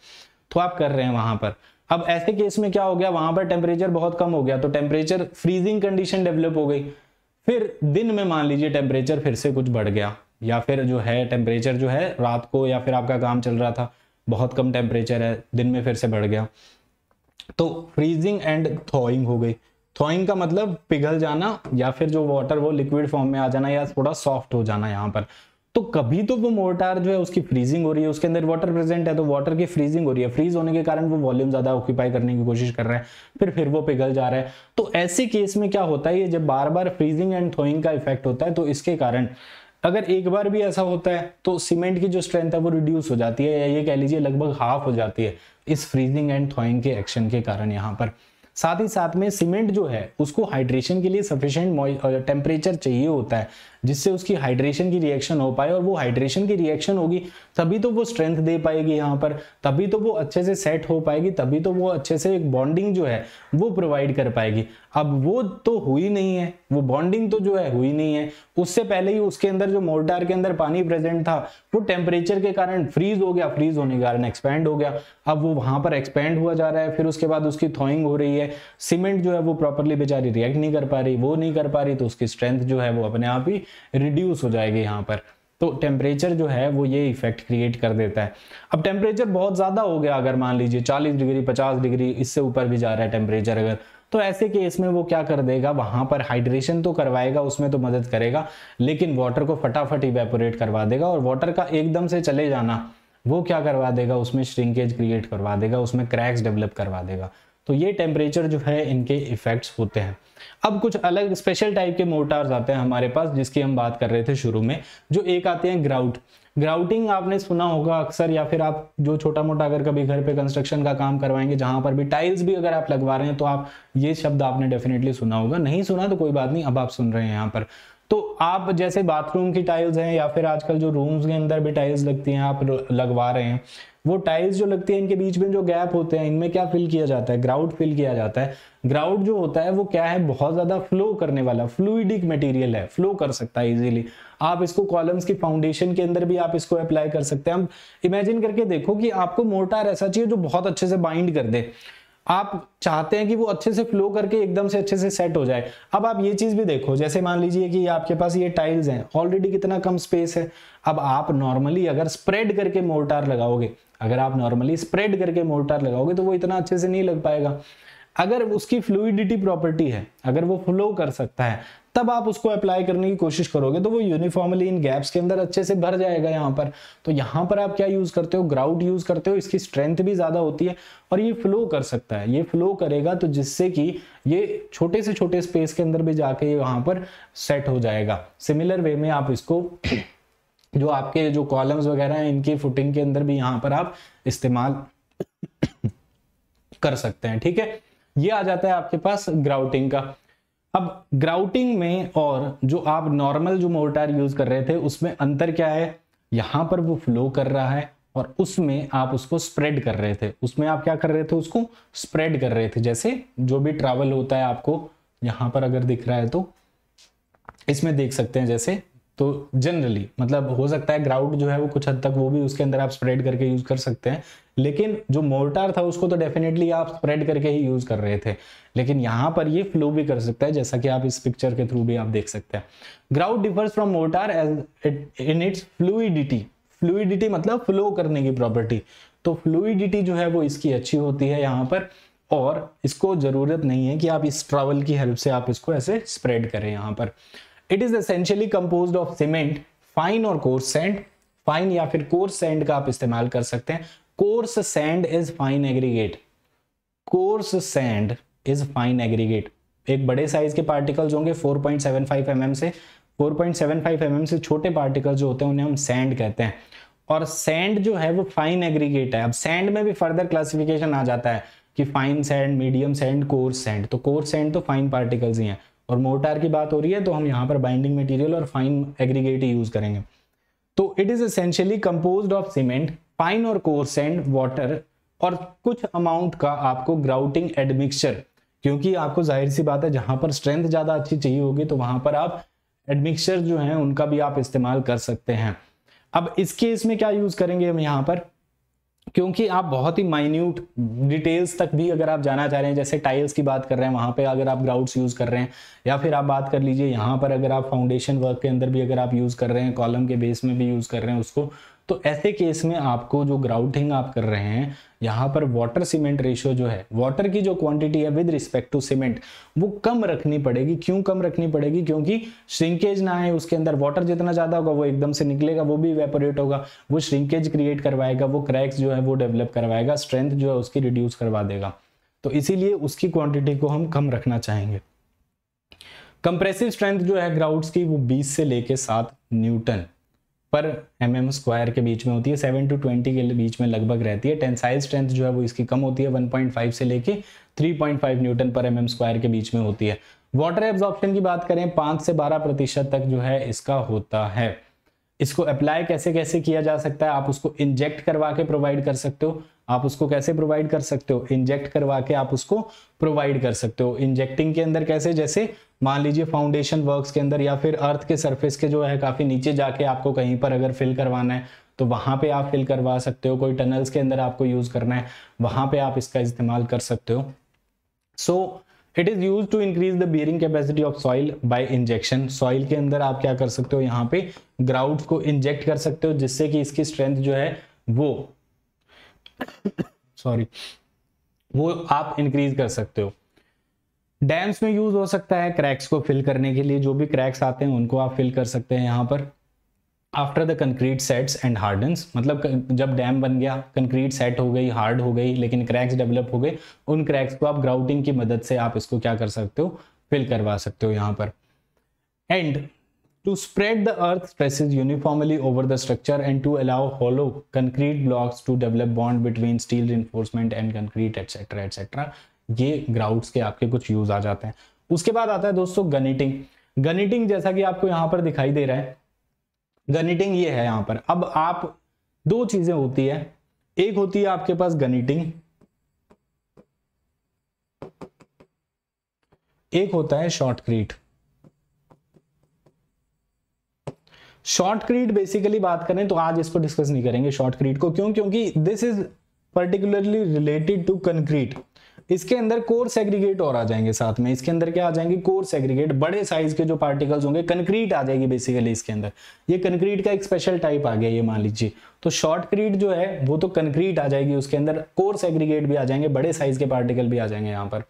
तो आप कर रहे हैं वहां पर अब ऐसे केस में क्या हो गया वहां पर टेम्परेचर बहुत कम हो गया तो टेम्परेचर फ्रीजिंग कंडीशन डेवलप हो गई फिर दिन में मान लीजिए टेम्परेचर फिर से कुछ बढ़ गया या फिर जो है टेम्परेचर जो है रात को या फिर आपका काम चल रहा था बहुत कम टेम्परेचर है दिन में फिर से बढ़ गया तो फ्रीजिंग एंड थॉइंग हो गई थॉइंग का मतलब पिघल जाना या फिर जो वाटर वो लिक्विड फॉर्म में आ जाना या थोड़ा सॉफ्ट हो जाना यहाँ पर तो कभी तो वो मोर्टार जो है उसकी फ्रीजिंग हो रही है उसके अंदर वाटर प्रेजेंट है तो वाटर की फ्रीजिंग हो रही है फ्रीज होने के कारण वो वॉल्यूम ज्यादा ऑक्यूपाई करने की कोशिश कर रहा है फिर फिर वो पिघल जा रहा है तो ऐसे केस में क्या होता है ये जब बार बार फ्रीजिंग एंड थोइंग का इफेक्ट होता है तो इसके कारण अगर एक बार भी ऐसा होता है तो सीमेंट की जो स्ट्रेंथ है वो रिड्यूस हो जाती है या ये कह लीजिए लगभग हाफ हो जाती है इस फ्रीजिंग एंड थोइंग के एक्शन के कारण यहाँ पर साथ ही साथ में सीमेंट जो है उसको हाइड्रेशन के लिए सफिशियंट टेम्परेचर चाहिए होता है जिससे उसकी हाइड्रेशन की रिएक्शन हो पाए और वो हाइड्रेशन की रिएक्शन होगी तभी तो वो स्ट्रेंथ दे पाएगी यहाँ पर तभी तो वो अच्छे से सेट हो पाएगी तभी तो वो अच्छे से एक बॉन्डिंग जो है वो प्रोवाइड कर पाएगी अब वो तो हुई नहीं है वो बॉन्डिंग तो जो है हुई नहीं है उससे पहले ही उसके अंदर जो मोर्टार के अंदर पानी प्रेजेंट था वो टेम्परेचर के कारण फ्रीज हो गया फ्रीज होने के कारण एक्सपैंड हो गया अब वो वहां पर एक्सपैंड हुआ जा रहा है फिर उसके बाद उसकी थॉइंग हो रही है सीमेंट जो है वो प्रॉपरली बेचारी रिएक्ट नहीं कर पा रही वो नहीं कर पा रही तो उसकी स्ट्रेंथ जो है वो अपने आप ही रिड्यूस हो जाएगी यहाँ पर तो टेम्परेचर जो है वो ये इफेक्ट क्रिएट कर देता है अब टेम्परेचर बहुत ज़्यादा हो गया अगर मान लीजिए 40 डिग्री 50 डिग्री इससे ऊपर भी जा रहा है टेम्परेचर अगर तो ऐसे केस में वो क्या कर देगा वहां पर हाइड्रेशन तो करवाएगा उसमें तो मदद करेगा लेकिन वाटर को फटाफट इवेपोरेट करवा देगा और वाटर का एकदम से चले जाना वो क्या करवा देगा उसमें श्रिंकेज क्रिएट करवा देगा उसमें क्रैक्स डेवलप करवा देगा तो ये टेम्परेचर जो है इनके इफेक्ट्स होते हैं अब कुछ अलग स्पेशल टाइप के मोटार्स आते हैं हमारे पास जिसकी हम बात कर रहे थे शुरू में जो एक आते हैं ग्राउट ग्राउटिंग आपने सुना होगा अक्सर या फिर आप जो छोटा मोटा अगर कभी घर पे कंस्ट्रक्शन का काम करवाएंगे जहां पर भी टाइल्स भी अगर आप लगवा रहे हैं तो आप ये शब्द आपने डेफिनेटली सुना होगा नहीं सुना तो कोई बात नहीं अब आप सुन रहे हैं यहाँ पर तो आप जैसे बाथरूम की टाइल्स हैं या फिर आजकल जो रूम्स के अंदर भी टाइल्स लगती हैं आप लगवा रहे हैं वो टाइल्स जो लगती है इनके बीच में जो गैप होते हैं इनमें क्या फिल किया जाता है ग्राउट फिल किया जाता है ग्राउट जो होता है वो क्या है बहुत ज्यादा फ्लो करने वाला फ्लूडिक मटेरियल है फ्लो कर सकता है इजीली आप इसको कॉलम्स की फाउंडेशन के अंदर भी आप इसको अप्लाई कर सकते हैं हम इमेजिन करके देखो कि आपको मोर्टार ऐसा चाहिए जो बहुत अच्छे से बाइंड कर दे आप चाहते हैं कि वो अच्छे से फ्लो करके एकदम से अच्छे से सेट हो जाए अब आप ये चीज भी देखो जैसे मान लीजिए कि आपके पास ये टाइल्स हैं ऑलरेडी कितना कम स्पेस है अब आप नॉर्मली अगर स्प्रेड करके मोर्टार लगाओगे अगर आप नॉर्मली स्प्रेड करके मोर्टार लगाओगे तो वो इतना अच्छे से नहीं लग पाएगा अगर उसकी फ्लूडिटी प्रॉपर्टी है अगर वो फ्लो कर सकता है तब आप उसको अप्लाई करने की कोशिश करोगे तो वो यूनिफॉर्मली इन गैप्स के अंदर अच्छे से भर जाएगा यहाँ पर तो यहाँ पर आप क्या यूज करते हो ग्राउट यूज करते हो इसकी स्ट्रेंथ भी ज्यादा होती है और ये फ्लो कर सकता है ये फ्लो करेगा तो जिससे कि ये छोटे से छोटे स्पेस के अंदर भी जाके ये वहां पर सेट हो जाएगा सिमिलर वे में आप इसको जो आपके जो कॉलम्स वगैरह हैं इनकी फुटिंग के अंदर भी यहाँ पर आप इस्तेमाल कर सकते हैं ठीक है ये आ जाता है आपके पास ग्राउटिंग का अब ग्राउटिंग में और जो आप नॉर्मल जो मोर्टार यूज कर रहे थे उसमें अंतर क्या है यहां पर वो फ्लो कर रहा है और उसमें आप उसको स्प्रेड कर रहे थे उसमें आप क्या कर रहे थे उसको स्प्रेड कर रहे थे जैसे जो भी ट्रैवल होता है आपको यहां पर अगर दिख रहा है तो इसमें देख सकते हैं जैसे तो जनरली मतलब हो सकता है ग्राउट जो है वो कुछ हद तक वो भी उसके अंदर आप स्प्रेड करके यूज कर सकते हैं लेकिन जो मोर्टार था उसको तो डेफिनेटली आप स्प्रेड करके ही यूज कर रहे थे लेकिन यहाँ पर ये फ्लो भी कर सकता है जैसा कि आप इस पिक्चर के थ्रू भी आप देख सकते हैं grout differs from mortar as in its fluidity fluidity मतलब फ्लो करने की प्रॉपर्टी तो फ्लूडिटी जो है वो इसकी अच्छी होती है यहाँ पर और इसको जरूरत नहीं है कि आप इस ट्रावल की हेल्प से आप इसको ऐसे स्प्रेड करें यहाँ पर it is essentially compose of cement fine और कोर्स सैंड फाइन या फिर कोर्स सैंड का आप इस्तेमाल कर सकते हैं coarse sand is fine aggregate coarse sand is fine aggregate एक बड़े साइज के पार्टिकल्स होंगे 4.75 पॉइंट mm से 4.75 पॉइंट mm से छोटे पार्टिकल जो होते हैं उन्हें हम सैंड कहते हैं और सैंड जो है वो फाइन एग्रीगेट है अब सैंड में भी फर्दर क्लासिफिकेशन आ जाता है कि fine sand medium sand coarse sand तो कोर्स सैंड तो फाइन पार्टिकल्स ही हैं और मोर्टार की बात हो रही है तो हम यहाँ पर बाइंडिंग मटेरियल और फाइन एग्रीगेट यूज करेंगे तो it is essentially compose of cement fine और कोर सेंड वाटर और कुछ अमाउंट का आपको ग्राउटिंग एडमिक्सचर क्योंकि आपको जाहिर सी बात है जहां पर स्ट्रेंथ ज्यादा अच्छी चाहिए होगी तो वहां पर आप एडमिक्सचर जो है उनका भी आप इस्तेमाल कर सकते हैं अब इसके इसमें क्या यूज करेंगे हम यहाँ पर क्योंकि आप बहुत ही माइन्यूट डिटेल्स तक भी अगर आप जाना चाह रहे हैं जैसे टाइल्स की बात कर रहे हैं वहां पे अगर आप ग्राउट्स यूज कर रहे हैं या फिर आप बात कर लीजिए यहाँ पर अगर आप फाउंडेशन वर्क के अंदर भी अगर आप यूज कर रहे हैं कॉलम के बेस में भी यूज कर रहे हैं उसको तो ऐसे केस में आपको जो ग्राउटिंग आप कर रहे हैं यहाँ पर वाटर सीमेंट रेशियो जो है वाटर की जो क्वांटिटी है विद रिस्पेक्ट टू सीमेंट वो कम रखनी पड़ेगी क्यों कम रखनी पड़ेगी क्योंकि श्रिंकेज ना आए उसके अंदर वाटर जितना ज़्यादा होगा वो एकदम से निकलेगा वो भी वेपोरेट होगा वो श्रिंकेज क्रिएट करवाएगा वो क्रैक्स जो है वो डेवलप करवाएगा स्ट्रेंथ जो है उसकी रिड्यूस करवा देगा तो इसीलिए उसकी क्वांटिटी को हम कम रखना चाहेंगे कंप्रेसिव स्ट्रेंथ जो है ग्राउट्स की वो 20 से लेके 7 Newton per M M square के बीच में होती है सेवन टू ट्वेंटी के बीच में लगभग रहती है टेंसाइल स्ट्रेंथ जो है वो इसकी कम होती है वन पॉइंट फाइव से लेके three point five newton per M M square के बीच में होती है वाटर एब्जॉर्प्शन की बात करें पाँच से बारह प्रतिशत तक जो है इसका होता है इसको अप्लाई कैसे कैसे किया जा सकता है आप उसको इंजेक्ट करवा के प्रोवाइड कर सकते हो आप उसको कैसे प्रोवाइड कर सकते हो इंजेक्ट करवा के आप उसको प्रोवाइड कर सकते हो इंजेक्टिंग के अंदर कैसे जैसे मान लीजिए फाउंडेशन वर्क्स के अंदर या फिर अर्थ के सरफेस के जो है काफ़ी नीचे जाके आपको कहीं पर अगर फिल करवाना है तो वहां पे आप फिल करवा सकते हो कोई टनल्स के अंदर आपको यूज़ करना है वहां पे आप इसका इस्तेमाल कर सकते हो so so, it is use to increase the bearing capacity of soil by injection soil के अंदर आप क्या कर सकते हो यहाँ पे ग्राउड को इंजेक्ट कर सकते हो जिससे कि इसकी स्ट्रेंथ जो है वो सॉरी वो आप इंक्रीज कर सकते हो डैम्स में यूज हो सकता है क्रैक्स को फिल करने के लिए जो भी क्रैक्स आते हैं उनको आप फिल कर सकते हैं यहाँ पर after the concrete sets and hardens मतलब जब डैम बन गया कंक्रीट सेट हो गई हार्ड हो गई लेकिन क्रैक्स डेवलप हो गए उन क्रैक्स को आप ग्राउटिंग की मदद से आप इसको क्या कर सकते हो फिल करवा सकते हो यहाँ पर and to spread the earth stresses uniformly over the structure and to allow hollow concrete blocks to develop bond between steel reinforcement and concrete etcetera etcetera ये ग्राउट्स के आपके कुछ यूज आ जाते हैं उसके बाद आता है दोस्तों गनिटिंग गनिटिंग जैसा कि आपको यहाँ पर दिखाई दे रहा है गनीटिंग ये है यहां पर अब आप दो चीजें होती है एक होती है आपके पास गनीटिंग एक होता है shotcrete shotcrete basically बात करें तो आज इसको डिस्कस नहीं करेंगे शॉर्ट क्रीट को क्यों क्योंकि this is particularly related to concrete इसके अंदर कोर सेग्रीगेट और आ जाएंगे साथ में इसके अंदर क्या आ जाएंगे कोर सेग्रीगेट बड़े साइज के जो पार्टिकल्स होंगे कंक्रीट आ जाएगी बेसिकली इसके अंदर ये कंक्रीट का एक स्पेशल टाइप आ गया ये मान लीजिए तो शॉर्ट क्रीट जो है वो तो कंक्रीट आ जाएगी उसके अंदर कोर सेग्रीगेट भी आ जाएंगे बड़े साइज के पार्टिकल भी आ जाएंगे यहाँ पर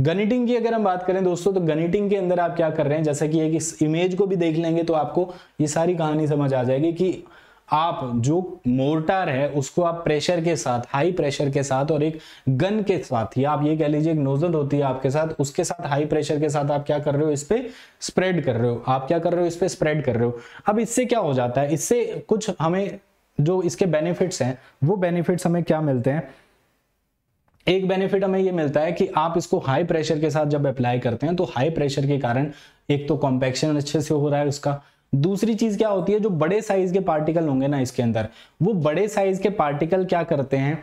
गनिटिंग की अगर हम बात करें दोस्तों तो गनिटिंग के अंदर आप क्या कर रहे हैं जैसा कि एक इस इमेज को भी देख लेंगे तो आपको ये सारी कहानी समझ आ जाएगी कि आप जो मोर्टार है उसको आप प्रेशर के साथ हाई प्रेशर के साथ और एक गन के साथ या आप ये कह लीजिए एक नोजल होती है आपके साथ उसके साथ हाई प्रेशर के साथ आप क्या कर रहे हो इस पर स्प्रेड कर रहे हो आप क्या कर रहे हो इस पर स्प्रेड कर रहे हो अब इससे क्या हो जाता है इससे कुछ हमें जो इसके बेनिफिट्स हैं वो बेनिफिट्स हमें क्या मिलते हैं एक बेनिफिट हमें ये मिलता है कि आप इसको हाई प्रेशर के साथ जब अप्लाई करते हैं तो हाई प्रेशर के कारण एक तो कॉम्पेक्शन अच्छे से हो रहा है उसका दूसरी चीज क्या होती है जो बड़े साइज के पार्टिकल होंगे ना इसके अंदर वो बड़े साइज के पार्टिकल क्या करते हैं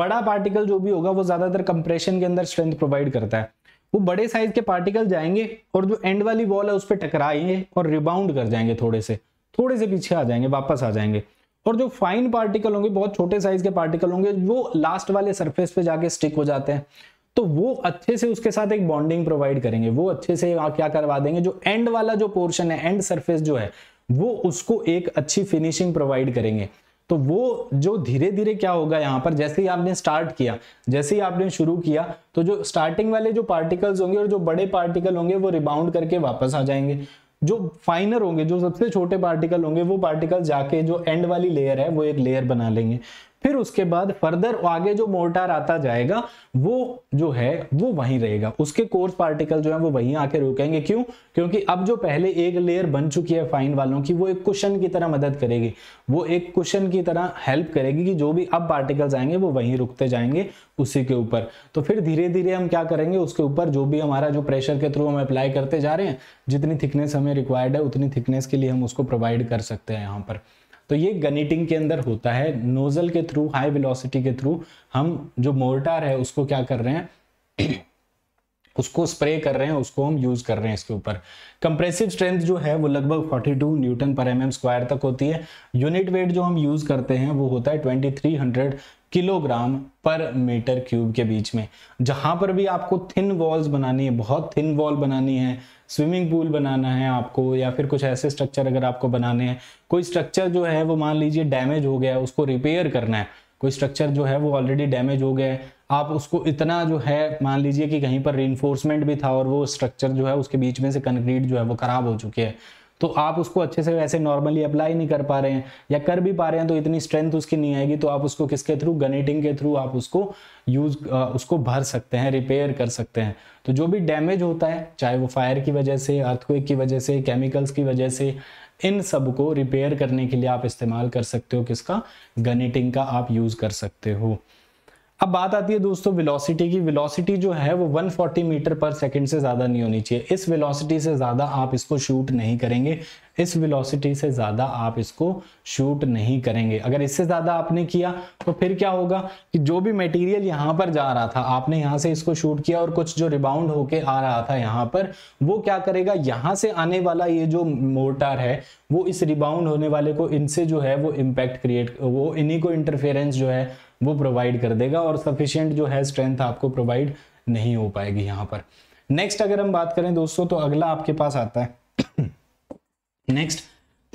बड़ा पार्टिकल जो भी होगा वो ज्यादातर कंप्रेशन के अंदर स्ट्रेंथ प्रोवाइड करता है वो बड़े साइज के पार्टिकल जाएंगे और जो एंड वाली वॉल है उस पर टकराएंगे और रिबाउंड कर जाएंगे थोड़े से थोड़े से पीछे आ जाएंगे वापस आ जाएंगे और जो फाइन पार्टिकल होंगे बहुत छोटे साइज के पार्टिकल होंगे वो लास्ट वाले सरफेस पे जाके स्टिक हो जाते हैं तो वो अच्छे से उसके साथ एक बॉन्डिंग प्रोवाइड करेंगे वो अच्छे से क्या करवा देंगे जो एंड वाला जो पोर्शन है एंड सरफेस जो है वो उसको एक अच्छी फिनिशिंग प्रोवाइड करेंगे तो वो जो धीरे धीरे क्या होगा यहाँ पर जैसे ही आपने स्टार्ट किया जैसे ही आपने शुरू किया तो जो स्टार्टिंग वाले जो पार्टिकल्स होंगे और जो बड़े पार्टिकल होंगे वो रिबाउंड करके वापस आ जाएंगे जो फाइनर होंगे जो सबसे छोटे पार्टिकल होंगे वो पार्टिकल जाके जो एंड वाली लेयर है वो एक लेयर बना लेंगे फिर उसके बाद फर्दर आगे जो मोर्टार आता जाएगा वो जो है वो वहीं रहेगा उसके कोर्स पार्टिकल जो है वो वहीं आके रुकेंगे क्यों क्योंकि अब जो पहले एक लेयर बन चुकी है फाइन वालों की वो एक क्वेश्चन की तरह मदद करेगी वो एक क्वेश्चन की तरह हेल्प करेगी कि जो भी अब पार्टिकल्स आएंगे वो वहीं रुकते जाएंगे उसी के ऊपर तो फिर धीरे धीरे हम क्या करेंगे उसके ऊपर जो भी हमारा जो प्रेशर के थ्रू हम अप्लाई करते जा रहे हैं जितनी थिकनेस हमें रिक्वायर्ड है उतनी थिकनेस के लिए हम उसको प्रोवाइड कर सकते हैं यहाँ पर तो ये गनीटिंग के अंदर होता है नोजल के थ्रू हाई वेलोसिटी के थ्रू हम जो मोर्टार है उसको क्या कर रहे हैं उसको स्प्रे कर रहे हैं उसको हम यूज कर रहे हैं इसके ऊपर कंप्रेसिव स्ट्रेंथ जो है वो लगभग 42 Newton per M M square तक होती है यूनिट वेट जो हम यूज करते हैं वो होता है 2300 किलोग्राम पर मीटर क्यूब के बीच में जहां पर भी आपको थिन वॉल्स बनानी है बहुत थिन वॉल बनानी है स्विमिंग पूल बनाना है आपको या फिर कुछ ऐसे स्ट्रक्चर अगर आपको बनाने हैं कोई स्ट्रक्चर जो है वो मान लीजिए डैमेज हो गया है उसको रिपेयर करना है कोई स्ट्रक्चर जो है वो ऑलरेडी डैमेज हो गया है आप उसको इतना जो है मान लीजिए कि कहीं पर री भी था और वो स्ट्रक्चर जो है उसके बीच में से कंक्रीट जो है वो खराब हो चुके हैं तो आप उसको अच्छे से वैसे नॉर्मली अप्लाई नहीं कर पा रहे हैं या कर भी पा रहे हैं तो इतनी स्ट्रेंथ उसकी नहीं आएगी तो आप उसको किसके थ्रू गनेटिंग के थ्रू आप उसको यूज उसको भर सकते हैं रिपेयर कर सकते हैं तो जो भी डैमेज होता है चाहे वो फायर की वजह से अर्थक्वेक की वजह से केमिकल्स की वजह से इन सब को रिपेयर करने के लिए आप इस्तेमाल कर सकते हो किसका गनेटिंग का आप यूज़ कर सकते हो अब बात आती है दोस्तों वेलोसिटी की वेलोसिटी जो है वो 140 मीटर पर सेकंड से ज़्यादा नहीं होनी चाहिए इस वेलोसिटी से ज़्यादा आप इसको शूट नहीं करेंगे इस वेलोसिटी से ज़्यादा आप इसको शूट नहीं करेंगे अगर इससे ज़्यादा आपने किया तो फिर क्या होगा कि जो भी मटेरियल यहाँ पर जा रहा था आपने यहाँ से इसको शूट किया और कुछ जो रिबाउंड होके आ रहा था यहाँ पर वो क्या करेगा यहाँ से आने वाला ये जो मोर्टार है वो इस रिबाउंड होने वाले को इनसे जो है वो इम्पैक्ट क्रिएट वो इन्हीं को इंटरफेरेंस जो है वो प्रोवाइड कर देगा और सफिशियंट जो है स्ट्रेंथ आपको प्रोवाइड नहीं हो पाएगी यहाँ पर नेक्स्ट अगर हम बात करें दोस्तों तो अगला आपके पास आता है नेक्स्ट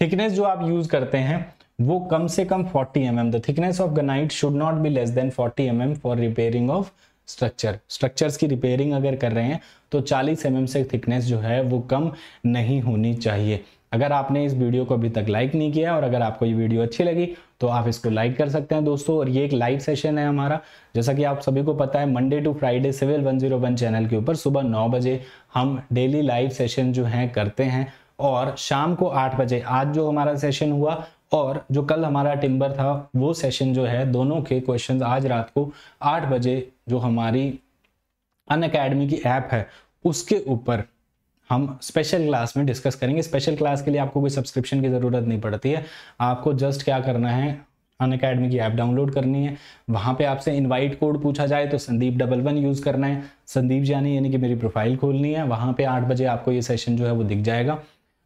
थिकनेस जो आप यूज करते हैं वो कम से कम 40 M M the thickness of gunite should not be less than 40 M M for repairing of structure structures की रिपेयरिंग अगर कर रहे हैं तो 40 एम mm से थिकनेस जो है वो कम नहीं होनी चाहिए अगर आपने इस वीडियो को अभी तक लाइक नहीं किया और अगर आपको ये वीडियो अच्छी लगी तो आप इसको लाइक कर सकते हैं दोस्तों और ये एक लाइव सेशन है हमारा जैसा कि आप सभी को पता है Monday to Friday civil 101 channel के ऊपर सुबह नौ बजे हम डेली लाइव सेशन जो है करते हैं और शाम को आठ बजे आज जो हमारा सेशन हुआ और जो कल हमारा टिम्बर था वो सेशन जो है दोनों के क्वेश्चन आज रात को आठ बजे जो हमारी अन अकेडमी की ऐप है उसके ऊपर हम स्पेशल क्लास में डिस्कस करेंगे स्पेशल क्लास के लिए आपको कोई सब्सक्रिप्शन की ज़रूरत नहीं पड़ती है आपको जस्ट क्या करना है अन अकेडमी की ऐप डाउनलोड करनी है वहाँ पे आपसे इनवाइट कोड पूछा जाए तो संदीप डबल वन यूज़ करना है संदीप जानी यानी कि मेरी प्रोफाइल खोलनी है वहाँ पे आठ बजे आपको ये सेशन जो है वो दिख जाएगा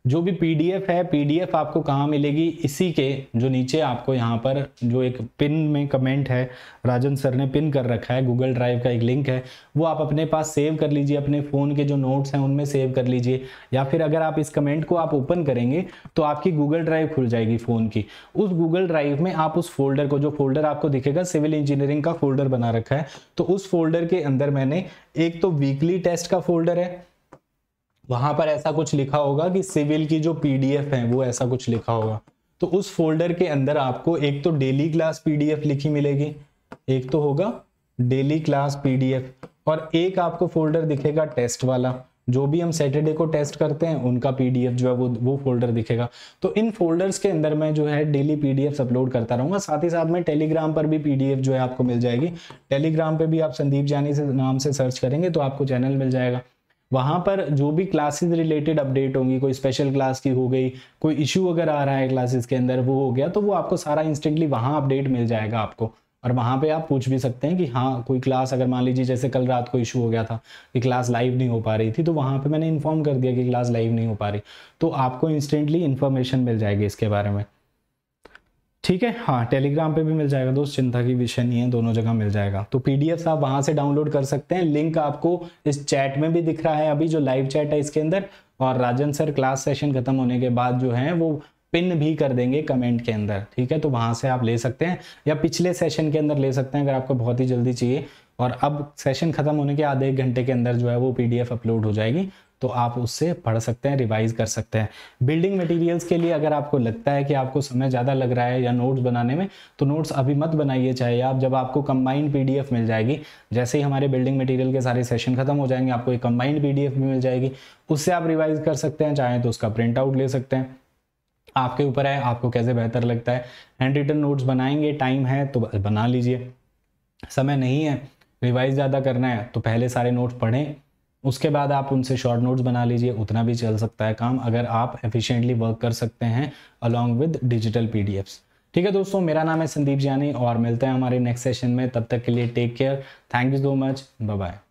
जो भी पीडीएफ है पीडीएफ आपको कहाँ मिलेगी इसी के जो नीचे आपको यहाँ पर जो एक पिन में कमेंट है राजन सर ने पिन कर रखा है गूगल ड्राइव का एक लिंक है वो आप अपने पास सेव कर लीजिए अपने फ़ोन के जो नोट्स हैं उनमें सेव कर लीजिए या फिर अगर आप इस कमेंट को आप ओपन करेंगे तो आपकी गूगल ड्राइव खुल जाएगी फ़ोन की उस गूगल ड्राइव में आप उस फोल्डर को जो फोल्डर आपको दिखेगा सिविल इंजीनियरिंग का फोल्डर बना रखा है तो उस फोल्डर के अंदर मैंने एक तो वीकली टेस्ट का फोल्डर है वहां पर ऐसा कुछ लिखा होगा कि सिविल की जो पीडीएफ है वो ऐसा कुछ लिखा होगा तो उस फोल्डर के अंदर आपको एक तो डेली क्लास पीडीएफ लिखी मिलेगी एक तो होगा डेली क्लास पीडीएफ और एक आपको फोल्डर दिखेगा टेस्ट वाला जो भी हम सैटरडे को टेस्ट करते हैं उनका पीडीएफ जो है वो वो फोल्डर दिखेगा तो इन फोल्डर्स के अंदर मैं जो है डेली पीडीएफ अपलोड करता रहूंगा साथ ही साथ में टेलीग्राम पर भी पीडीएफ जो है आपको मिल जाएगी टेलीग्राम पे भी आप संदीप जानी से नाम से सर्च करेंगे तो आपको चैनल मिल जाएगा वहाँ पर जो भी क्लासेस रिलेटेड अपडेट होंगी कोई स्पेशल क्लास की हो गई कोई इशू अगर आ रहा है क्लासेस के अंदर वो हो गया तो वो आपको सारा इंस्टेंटली वहाँ अपडेट मिल जाएगा आपको और वहाँ पे आप पूछ भी सकते हैं कि हाँ कोई क्लास अगर मान लीजिए जैसे कल रात को इशू हो गया था कि क्लास लाइव नहीं हो पा रही थी तो वहाँ पे मैंने इन्फॉर्म कर दिया कि क्लास लाइव नहीं हो पा रही तो आपको इंस्टेंटली इन्फॉर्मेशन मिल जाएगी इसके बारे में ठीक है हाँ टेलीग्राम पे भी मिल जाएगा दोस्त चिंता की विषय नहीं है दोनों जगह मिल जाएगा तो पीडीएफ आप वहां से डाउनलोड कर सकते हैं लिंक आपको इस चैट में भी दिख रहा है अभी जो लाइव चैट है इसके अंदर और राजन सर क्लास सेशन खत्म होने के बाद जो है वो पिन भी कर देंगे कमेंट के अंदर ठीक है तो वहां से आप ले सकते हैं या पिछले सेशन के अंदर ले सकते हैं अगर आपको बहुत ही जल्दी चाहिए और अब सेशन खत्म होने के आधे एक घंटे के अंदर जो है वो पीडीएफ अपलोड हो जाएगी तो आप उससे पढ़ सकते हैं रिवाइज कर सकते हैं बिल्डिंग मटेरियल्स के लिए अगर आपको लगता है कि आपको समय ज़्यादा लग रहा है या नोट्स बनाने में तो नोट्स अभी मत बनाइए चाहे आप जब आपको कंबाइंड पी मिल जाएगी जैसे ही हमारे बिल्डिंग मटीरियल के सारे सेशन खत्म हो जाएंगे आपको एक कंबाइंड पी भी मिल जाएगी उससे आप रिवाइज कर सकते हैं चाहें तो उसका प्रिंट आउट ले सकते हैं आपके ऊपर है आपको कैसे बेहतर लगता है हैंड रिटर्न नोट्स बनाएंगे टाइम है तो बना लीजिए समय नहीं है रिवाइज ज़्यादा करना है तो पहले सारे नोट्स पढ़ें उसके बाद आप उनसे शॉर्ट नोट्स बना लीजिए उतना भी चल सकता है काम अगर आप एफिशिएंटली वर्क कर सकते हैं अलॉन्ग विद डिजिटल पीडीएफ्स ठीक है दोस्तों मेरा नाम है संदीप जानी और मिलते हैं हमारे नेक्स्ट सेशन में तब तक के लिए take care thank you so much bye